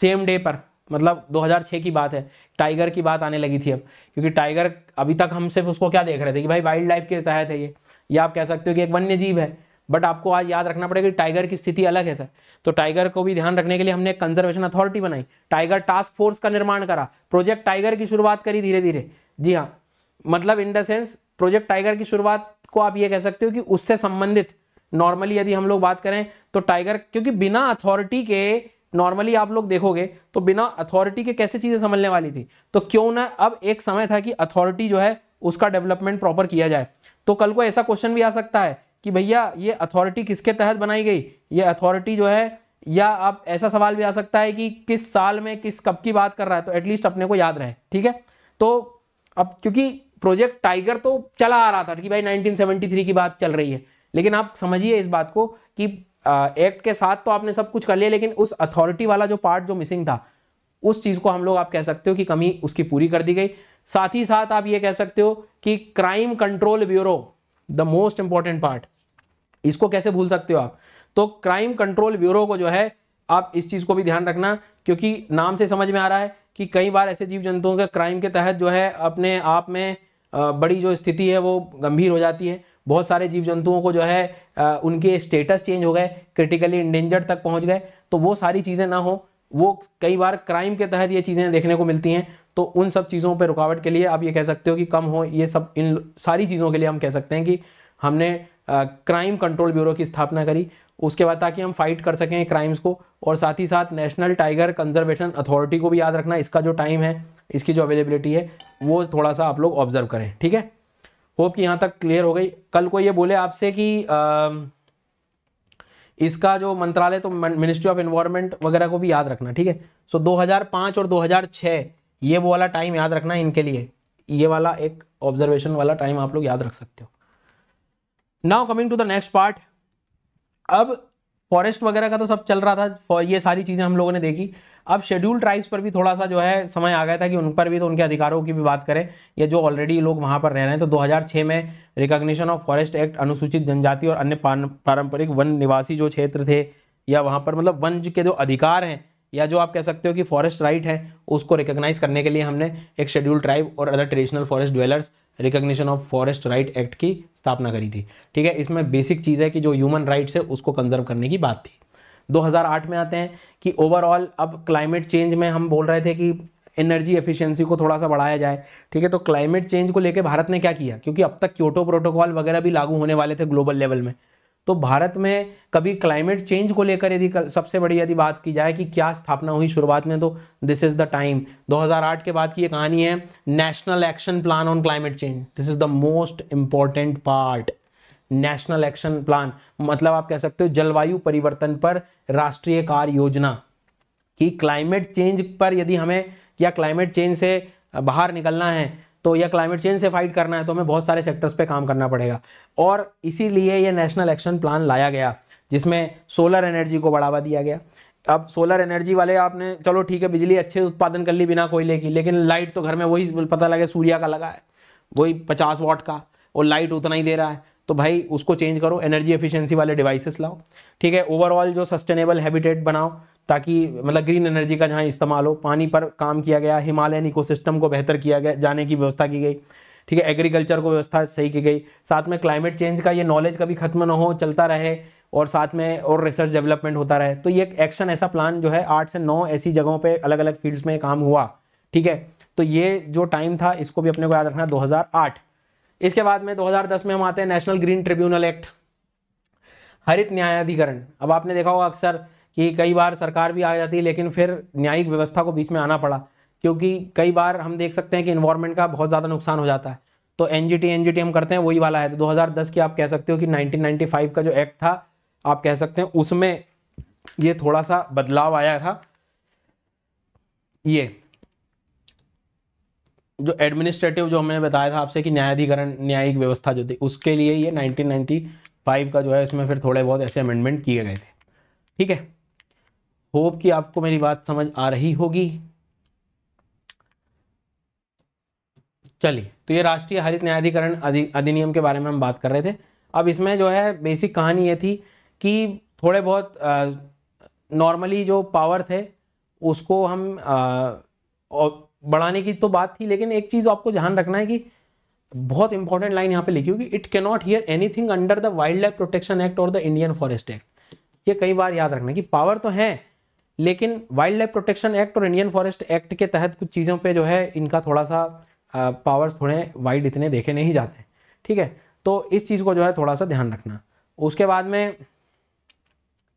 सेम डे पर मतलब 2006 की बात है टाइगर की बात आने लगी थी अब क्योंकि टाइगर अभी तक हम सिर्फ उसको क्या देख रहे थे कि भाई वाइल्ड लाइफ के तहत है ये या आप कह सकते हो कि एक वन्य जीव है बट आपको आज याद रखना पड़ेगा कि टाइगर की स्थिति अलग है सर तो टाइगर को भी ध्यान रखने के लिए हमने कंजर्वेशन अथॉरिटी बनाई टाइगर टास्क फोर्स का निर्माण करा प्रोजेक्ट टाइगर की शुरुआत करी धीरे धीरे जी हाँ मतलब in the sense project tiger की शुरुआत को आप ये कह सकते हो कि उससे संबंधित नॉर्मली यदि हम लोग बात करें तो टाइगर क्योंकि बिना अथॉरिटी के नॉर्मली आप लोग देखोगे तो बिना अथॉरिटी के कैसे चीज़ें समझने वाली थी तो क्यों ना अब एक समय था कि अथॉरिटी जो है उसका डेवलपमेंट प्रॉपर किया जाए तो कल को ऐसा क्वेश्चन भी आ सकता है कि भैया ये अथॉरिटी किसके तहत बनाई गई ये अथॉरिटी जो है या आप ऐसा सवाल भी आ सकता है कि किस साल में किस कब की बात कर रहा है तो एटलीस्ट अपने को याद रहे ठीक है तो अब क्योंकि प्रोजेक्ट टाइगर तो चला आ रहा था कि भाई 1973 की बात चल रही है लेकिन आप समझिए इस बात को कि एक्ट के साथ तो आपने सब कुछ कर लिया लेकिन उस अथॉरिटी वाला जो पार्ट जो मिसिंग था उस चीज़ को हम लोग आप कह सकते हो कि कमी उसकी पूरी कर दी गई साथ ही साथ आप ये कह सकते हो कि crime control bureau the most important part इसको कैसे भूल सकते हो आप तो क्राइम कंट्रोल ब्यूरो को जो है आप इस चीज़ को भी ध्यान रखना क्योंकि नाम से समझ में आ रहा है कि कई बार ऐसे जीव जंतुओं के क्राइम के तहत जो है अपने आप में बड़ी जो स्थिति है वो गंभीर हो जाती है बहुत सारे जीव जंतुओं को जो है उनके स्टेटस चेंज हो गए क्रिटिकली इंडेंजर्ड तक पहुंच गए तो वो सारी चीज़ें ना हो वो कई बार क्राइम के तहत ये चीज़ें देखने को मिलती हैं तो उन सब चीज़ों पर रुकावट के लिए आप ये कह सकते हो कि कम हो ये सब इन सारी चीज़ों के लिए हम कह सकते हैं कि हमने क्राइम कंट्रोल ब्यूरो की स्थापना करी उसके बाद ताकि हम फाइट कर सकें क्राइम्स को और साथ ही साथ नेशनल टाइगर कंजर्वेशन अथॉरिटी को भी याद रखना इसका जो टाइम है इसकी जो अवेलेबिलिटी है वो थोड़ा सा आप लोग ऑब्जर्व करें ठीक है होप कि यहाँ तक क्लियर हो गई कल को ये बोले आपसे कि आ, इसका जो मंत्रालय तो मिनिस्ट्री ऑफ एनवायरमेंट वगैरह को भी याद रखना ठीक है सो 2005 और 2006 ये वो वाला टाइम याद रखना इनके लिए ये वाला एक ऑब्जर्वेशन वाला टाइम आप लोग याद रख सकते हो now coming to the next part अब फॉरेस्ट वगैरह का तो सब चल रहा था ये सारी चीज़ें हम लोगों ने देखी अब शेड्यूल ट्राइब्स पर भी थोड़ा सा जो है समय आ गया था कि उन पर भी तो उनके अधिकारों की भी बात करें या जो ऑलरेडी लोग वहाँ पर रह रहे हैं तो 2006 में रिकॉग्निशन ऑफ फॉरेस्ट एक्ट अनुसूचित जनजाति और अन्य पारंपरिक वन निवासी जो क्षेत्र थे या वहाँ पर मतलब वन के जो अधिकार हैं या जो आप कह सकते हो कि फॉरेस्ट राइट है उसको रिकोगनाइज़ करने के लिए हमने एक शेड्यूल ट्राइब और other traditional forest dwellers recognition of forest right act की स्थापना करी थी ठीक है इसमें बेसिक चीज़ है कि जो ह्यूमन राइट्स है उसको कंजर्व करने की बात थी 2008 में आते हैं कि ओवरऑल अब क्लाइमेट चेंज में हम बोल रहे थे कि एनर्जी एफिशिएंसी को थोड़ा सा बढ़ाया जाए ठीक है तो क्लाइमेट चेंज को लेकर भारत ने क्या किया क्योंकि अब तक क्योटो प्रोटोकॉल वगैरह भी लागू होने वाले थे ग्लोबल लेवल में तो भारत में कभी क्लाइमेट चेंज को लेकर यदि सबसे बड़ी यदि बात की जाए कि क्या स्थापना हुई शुरुआत में तो दिस इज़ द टाइम 2008 के बाद की ये कहानी है national action plan on climate change this is the most important part national action plan मतलब आप कह सकते हो जलवायु परिवर्तन पर राष्ट्रीय कार्य योजना कि क्लाइमेट चेंज पर यदि हमें या क्लाइमेट चेंज से बाहर निकलना है तो या क्लाइमेट चेंज से फाइट करना है तो हमें बहुत सारे सेक्टर्स पे काम करना पड़ेगा और इसीलिए ये नेशनल एक्शन प्लान लाया गया जिसमें सोलर एनर्जी को बढ़ावा दिया गया अब सोलर एनर्जी वाले आपने चलो ठीक है बिजली अच्छे उत्पादन कर ली बिना कोयले की लेकिन लाइट तो घर में वही पता लगे सूर्या का लगा है वही पचास वाट का और लाइट उतना ही दे रहा है तो भाई उसको चेंज करो एनर्जी एफिशिएंसी वाले डिवाइसेस लाओ ठीक है ओवरऑल जो सस्टेनेबल हैबिटेट बनाओ ताकि मतलब ग्रीन एनर्जी का जहाँ इस्तेमाल हो पानी पर काम किया गया हिमालयन इकोसिस्टम को बेहतर किया गया जाने की व्यवस्था की गई ठीक है एग्रीकल्चर को व्यवस्था सही की गई साथ में क्लाइमेट चेंज का ये नॉलेज कभी खत्म ना हो चलता रहे और साथ में और रिसर्च डेवलपमेंट होता रहे तो ये एक एक्शन ऐसा प्लान जो है आठ से नौ ऐसी जगहों पे अलग अलग फील्ड्स में काम हुआ ठीक है तो ये जो टाइम था इसको भी अपने को याद रखना आठ इसके बाद में 2010 में हम आते हैं नेशनल ग्रीन ट्रिब्यूनल एक्ट हरित न्यायाधिकरण अब आपने देखा होगा अक्सर कि कई बार सरकार भी आ जाती है लेकिन फिर न्यायिक व्यवस्था को बीच में आना पड़ा क्योंकि कई बार हम देख सकते हैं कि इन्वायरमेंट का बहुत ज़्यादा नुकसान हो जाता है तो एन जी हम करते हैं वही वाला है तो दो की आप कह सकते हो कि नाइनटीन का जो एक्ट था आप कह सकते हैं उसमें ये थोड़ा सा बदलाव आया था ये जो एडमिनिस्ट्रेटिव जो हमने बताया था आपसे कि न्यायाधिकरण न्यायिक व्यवस्था जो थी उसके लिए ये 1995 का जो है इसमें फिर थोड़े बहुत ऐसे अमेंडमेंट किए गए थे ठीक है होप कि आपको मेरी बात समझ आ रही होगी चलिए तो ये राष्ट्रीय हरित न्यायाधिकरण अधिनियम के बारे में हम बात कर रहे थे अब इसमें जो है बेसिक कहानी ये थी कि थोड़े बहुत नॉर्मली जो पावर थे उसको हम आ, बढ़ाने की तो बात थी लेकिन एक चीज़ आपको ध्यान रखना है कि बहुत इंपॉर्टेंट लाइन यहाँ पे लिखी होगी इट के not here anything under the wild life protection act और द इंडियन फॉरेस्ट एक्ट ये कई बार याद रखना कि पावर तो है लेकिन वाइल्ड लाइफ प्रोटेक्शन एक्ट और इंडियन फॉरेस्ट एक्ट के तहत कुछ चीज़ों पे जो है इनका थोड़ा सा पावर्स थोड़े वाइड इतने देखे नहीं जाते ठीक है तो इस चीज़ को जो है थोड़ा सा ध्यान रखना उसके बाद में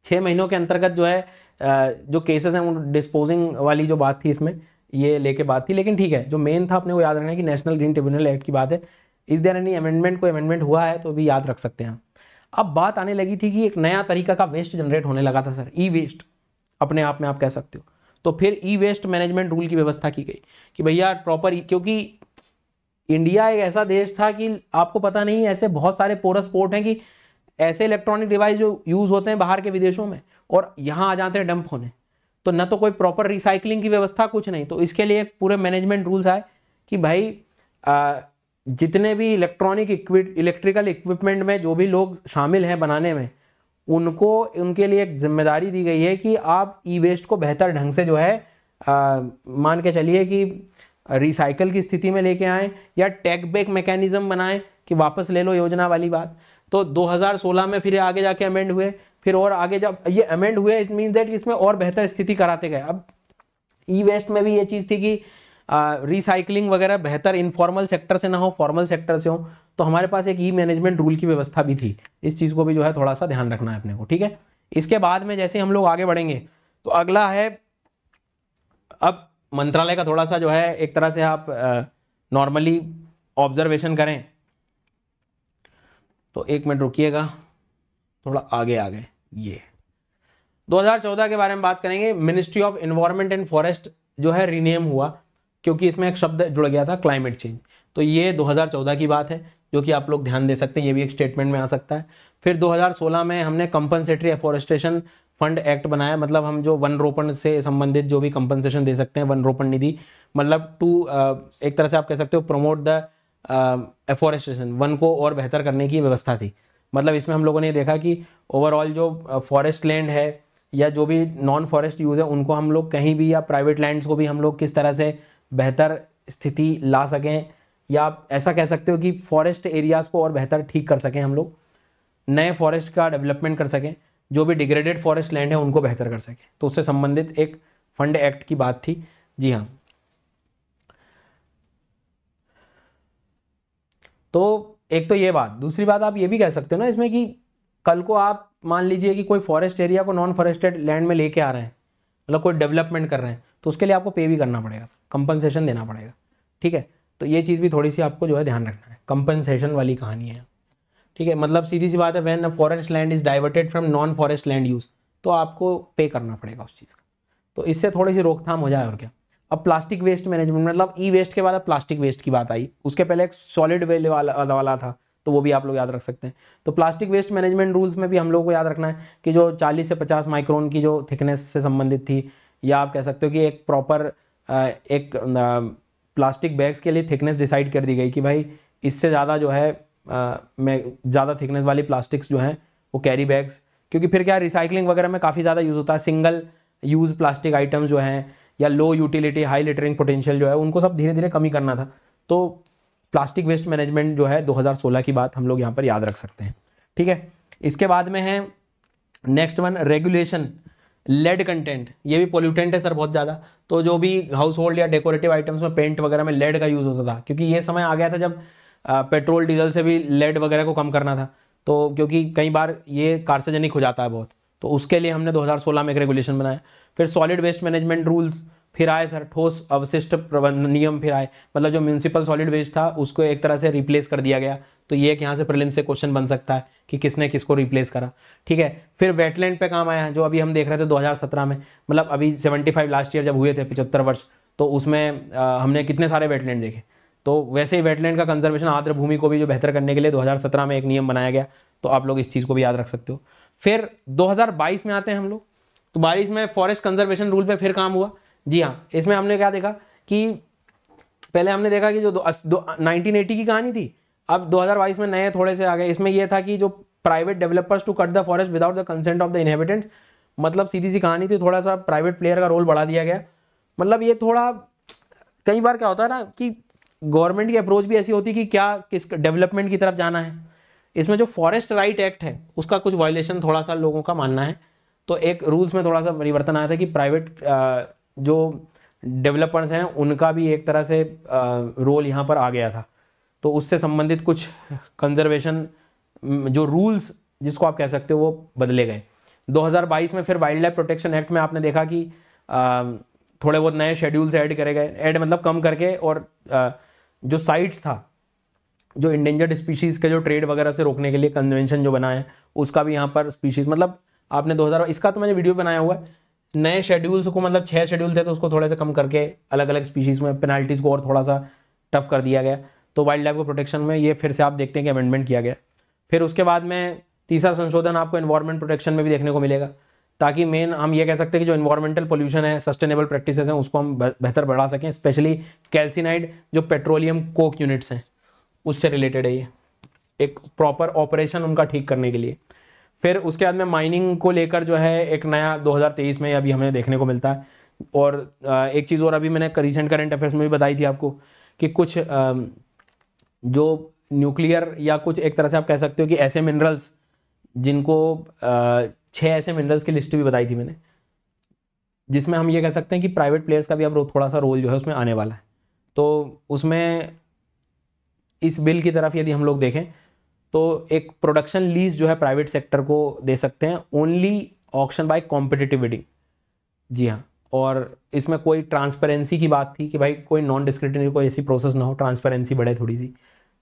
छः महीनों के अंतर्गत जो है जो केसेस हैं उन डिस्पोजिंग वाली जो बात थी इसमें ये लेके बात थी लेकिन ठीक है जो मेन था अपने को याद रखना है कि नेशनल ग्रीन ट्रिब्यूनल एक्ट की बात है इस देर एनी अमेंडमेंट कोई अमेंडमेंट हुआ है तो भी याद रख सकते हैं अब बात आने लगी थी कि एक नया तरीका का वेस्ट जनरेट होने लगा था सर ई वेस्ट अपने आप में आप कह सकते हो तो फिर ई वेस्ट मैनेजमेंट रूल की व्यवस्था की गई कि भैया प्रॉपर e- क्योंकि इंडिया एक ऐसा देश था कि आपको पता नहीं ऐसे बहुत सारे पोरस पोर्ट हैं कि ऐसे इलेक्ट्रॉनिक डिवाइस जो यूज़ होते हैं बाहर के विदेशों में और यहाँ आ जाते हैं डंप होने तो ना तो कोई प्रॉपर रिसाइकलिंग की व्यवस्था कुछ नहीं तो इसके लिए पूरे मैनेजमेंट रूल्स आए कि भाई आ, जितने भी इलेक्ट्रॉनिक इलेक्ट्रिकल इक्विपमेंट में जो भी लोग शामिल हैं बनाने में उनको उनके लिए एक जिम्मेदारी दी गई है कि आप ई वेस्ट को बेहतर ढंग से जो है आ, मान के चलिए कि रिसाइकल की स्थिति में लेके आएँ या टैग बैक मैकेनिज़्म बनाएं कि वापस ले लो योजना वाली बात तो 2016 में फिर आगे जाके अमेंड हुए फिर और आगे जब ये अमेंड हुए इट मीन दैट इसमें और बेहतर स्थिति कराते गए अब ई वेस्ट में भी ये चीज़ थी कि रिसाइकलिंग वगैरह बेहतर इनफॉर्मल सेक्टर से ना हो फॉर्मल सेक्टर से हो तो हमारे पास एक ई मैनेजमेंट रूल की व्यवस्था भी थी इस चीज़ को भी जो है थोड़ा सा ध्यान रखना है अपने को ठीक है इसके बाद में जैसे हम लोग आगे बढ़ेंगे तो अगला है अब मंत्रालय का थोड़ा सा जो है एक तरह से आप नॉर्मली ऑब्जर्वेशन करें तो एक मिनट रुकिएगा थोड़ा आगे आ गए ये 2014 के बारे में बात करेंगे ministry of environment and forest जो है रीनेम हुआ क्योंकि इसमें एक शब्द जुड़ गया था क्लाइमेट चेंज तो ये 2014 की बात है जो कि आप लोग ध्यान दे सकते हैं ये भी एक स्टेटमेंट में आ सकता है फिर 2016 में हमने कंपनसेटरी एफोरेस्टेशन फंड एक्ट बनाया मतलब हम जो वन रोपण से संबंधित जो भी कंपनसेशन दे सकते हैं वन रोपण निधि मतलब टू एक तरह से आप कह सकते हो प्रमोट द एफोरेस्टेशन वन को और बेहतर करने की व्यवस्था थी मतलब इसमें हम लोगों ने देखा कि ओवरऑल जो फॉरेस्ट लैंड है या जो भी नॉन फॉरेस्ट यूज़ है उनको हम लोग कहीं भी या प्राइवेट लैंड्स को भी हम लोग किस तरह से बेहतर स्थिति ला सकें या आप ऐसा कह सकते हो कि फॉरेस्ट एरियाज़ को और बेहतर ठीक कर सकें हम लोग नए फॉरेस्ट का डेवलपमेंट कर सकें जो भी डिग्रेडेड फॉरेस्ट लैंड है उनको बेहतर कर सकें तो उससे संबंधित एक फंड एक्ट की बात थी जी हाँ तो एक तो ये बात दूसरी बात आप ये भी कह सकते हो ना इसमें कि कल को आप मान लीजिए कि कोई फॉरेस्ट एरिया को नॉन फॉरेस्टेड लैंड में लेके आ रहे हैं मतलब कोई डेवलपमेंट कर रहे हैं तो उसके लिए आपको पे भी करना पड़ेगा कंपनसेशन देना पड़ेगा ठीक है तो ये चीज़ भी थोड़ी सी आपको जो है ध्यान रखना है कंपनसेशन वाली कहानी है ठीक है मतलब सीधी सी बात है when forest land is diverted from non forest land use तो आपको पे करना पड़ेगा उस चीज़ का तो इससे थोड़ी सी रोकथाम हो जाए और क्या अब प्लास्टिक वेस्ट मैनेजमेंट मतलब ई वेस्ट के बाद प्लास्टिक वेस्ट की बात आई उसके पहले एक सॉलिड वेल वाला वाला था तो वो भी आप लोग याद रख सकते हैं तो प्लास्टिक वेस्ट मैनेजमेंट रूल्स में भी हम लोग को याद रखना है कि जो 40 से 50 माइक्रोन की जो थिकनेस से संबंधित थी या आप कह सकते हो कि एक प्रॉपर एक प्लास्टिक बैग्स के लिए थिकनेस डिसाइड कर दी गई कि भाई इससे ज़्यादा जो है मैं ज़्यादा थिकनेस वाली प्लास्टिक्स जो हैं वो कैरी बैग्स क्योंकि फिर क्या रिसाइकलिंग वगैरह में काफ़ी ज़्यादा यूज़ होता है सिंगल यूज़ प्लास्टिक आइटम्स जो हैं या low utility high littering potential जो है उनको सब धीरे धीरे कमी करना था तो प्लास्टिक वेस्ट मैनेजमेंट जो है 2016 की बात हम लोग यहाँ पर याद रख सकते हैं ठीक है इसके बाद में है next one regulation lead content ये भी पोल्यूटेंट है सर बहुत ज़्यादा तो जो भी हाउस होल्ड या डेकोरेटिव आइटम्स में पेंट वगैरह में लेड का यूज़ होता था क्योंकि ये समय आ गया था जब पेट्रोल डीजल से भी लेड वगैरह को कम करना था तो क्योंकि कई बार ये कार्सेजेनिक हो जाता है बहुत तो उसके लिए हमने 2016 में एक रेगुलेशन बनाया फिर सॉलिड वेस्ट मैनेजमेंट रूल्स फिर आए सर ठोस अवशिष्ट प्रबंध नियम फिर आए मतलब जो म्यूनसिपल सॉलिड वेस्ट था उसको एक तरह से रिप्लेस कर दिया गया तो ये एक यहाँ से प्रिलिम से क्वेश्चन बन सकता है कि किसने किसको रिप्लेस करा ठीक है फिर वेटलैंड पे काम आया जो अभी हम देख रहे थे 2017 में मतलब अभी 75 लास्ट ईयर जब हुए थे पचहत्तर वर्ष तो उसमें आ, हमने कितने सारे वेटलैंड देखे तो वैसे ही वेटलैंड का कंजर्वेशन आर्द्र भूमि को भी जो बेहतर करने के लिए 2017 में एक नियम बनाया गया तो आप लोग इस चीज़ को भी याद रख सकते हो फिर 2022 में आते हैं हम लोग तो बारिश में फॉरेस्ट कंजर्वेशन रूल पे फिर काम हुआ जी हाँ इसमें हमने क्या देखा कि पहले हमने देखा कि जो दो, दो, एटी की कहानी थी अब 2022 में नए थोड़े से आ गए इसमें यह था कि जो private developers to cut the forest without the consent of the inhabitant मतलब सीधी सी कहानी थी थोड़ा सा प्राइवेट प्लेयर का रोल बढ़ा दिया गया मतलब ये थोड़ा कई बार क्या होता है ना कि गवर्नमेंट की अप्रोच भी ऐसी होती है कि क्या किस डेवलपमेंट की तरफ जाना है इसमें जो फॉरेस्ट राइट एक्ट है उसका कुछ वायलेशन थोड़ा सा लोगों का मानना है तो एक रूल्स में थोड़ा सा परिवर्तन आया था कि प्राइवेट जो डेवलपर्स हैं उनका भी एक तरह से रोल यहाँ पर आ गया था तो उससे संबंधित कुछ कंजर्वेशन जो रूल्स जिसको आप कह सकते हो वो बदले गए 2022 में फिर वाइल्ड लाइफ प्रोटेक्शन एक्ट में आपने देखा कि थोड़े बहुत नए शेड्यूल्स ऐड करे गए ऐड मतलब कम करके और जो साइट्स था जो इंडेंजर्ड स्पीशीज़ के जो ट्रेड वगैरह से रोकने के लिए कन्वेंशन जो बना है उसका भी यहाँ पर स्पीशीज़ मतलब आपने 2000 इसका तो मैंने वीडियो बनाया हुआ है नए शेड्यूल्स को मतलब छः शेड्यूल थे तो उसको थोड़े से कम करके अलग अलग स्पीशीज़ में पेनाल्टीज़ को और थोड़ा सा टफ कर दिया गया तो वाइल्ड लाइफ को प्रोटेक्शन में ये फिर से आप देखते हैं कि अमेंडमेंट किया गया फिर उसके बाद में तीसरा संशोधन आपको इन्वायरमेंट प्रोटेक्शन में भी देखने को मिलेगा ताकि मेन हम ये कह सकते हैं कि जो इन्वायरमेंटल पोल्यूशन है सस्टेनेबल प्रैक्टिसेस हैं उसको हम बेहतर बढ़ा सकें स्पेशली कैल्सिनाइड जो पेट्रोलियम कोक यूनिट्स हैं उससे रिलेटेड है ये एक प्रॉपर ऑपरेशन उनका ठीक करने के लिए फिर उसके बाद में माइनिंग को लेकर जो है एक नया 2023 में अभी हमें देखने को मिलता है और एक चीज़ और अभी मैंने रिसेंट करेंट अफेयर्स में भी बताई थी आपको कि कुछ जो न्यूक्लियर या कुछ एक तरह से आप कह सकते हो कि ऐसे मिनरल्स जिनको छः ऐसे मिनरल्स की लिस्ट भी बताई थी मैंने जिसमें हम ये कह सकते हैं कि प्राइवेट प्लेयर्स का भी अब थोड़ा सा रोल जो है उसमें आने वाला है तो उसमें इस बिल की तरफ यदि हम लोग देखें तो एक प्रोडक्शन लीज जो है प्राइवेट सेक्टर को दे सकते हैं only option by competitive bidding जी हाँ और इसमें कोई ट्रांसपेरेंसी की बात थी कि भाई कोई नॉन डिस्क्रिमिनेटरी कोई ऐसी प्रोसेस ना हो ट्रांसपेरेंसी बढ़े थोड़ी सी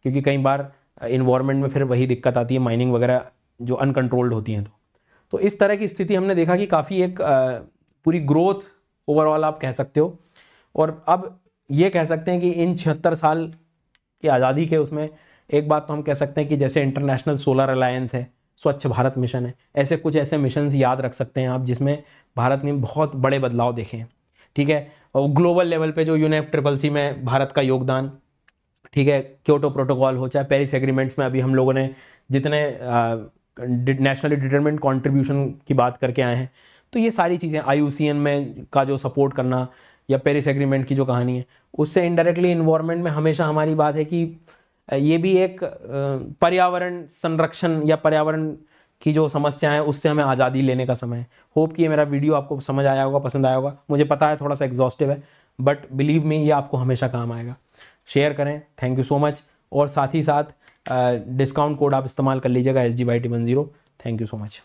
क्योंकि कई बार इन्वायरमेंट में फिर वही दिक्कत आती है माइनिंग वगैरह जो अनकंट्रोल्ड होती हैं तो तो इस तरह की स्थिति हमने देखा कि काफ़ी एक पूरी ग्रोथ ओवरऑल आप कह सकते हो और अब ये कह सकते हैं कि इन छिहत्तर साल की आज़ादी के उसमें एक बात तो हम कह सकते हैं कि जैसे इंटरनेशनल सोलर अलायंस है स्वच्छ भारत मिशन है ऐसे कुछ ऐसे मिशन याद रख सकते हैं आप जिसमें भारत ने बहुत बड़े बदलाव देखे हैं ठीक है और ग्लोबल लेवल पर जो यूनेप ट्रिपल सी में भारत का योगदान ठीक है क्योटो प्रोटोकॉल हो चाहे पेरिस एग्रीमेंट्स में अभी हम लोगों ने जितने नेशनली डिटरमेंट कॉन्ट्रीब्यूशन की बात करके आए हैं तो ये सारी चीज़ें आई में का जो सपोर्ट करना या पेरिस एग्रीमेंट की जो कहानी है उससे इनडायरेक्टली इन्वायरमेंट में हमेशा हमारी बात है कि ये भी एक पर्यावरण संरक्षण या पर्यावरण की जो समस्या है उससे हमें आज़ादी लेने का समय है होप कि ये मेरा वीडियो आपको समझ आया होगा पसंद आया होगा मुझे पता है थोड़ा सा एग्जॉस्टिव है बट बिलीव मी ये आपको हमेशा काम आएगा शेयर करें थैंक यू सो मच और साथ ही साथ डिस्काउंट कोड आप इस्तेमाल कर लीजिएगा S D by T one zero thank you so much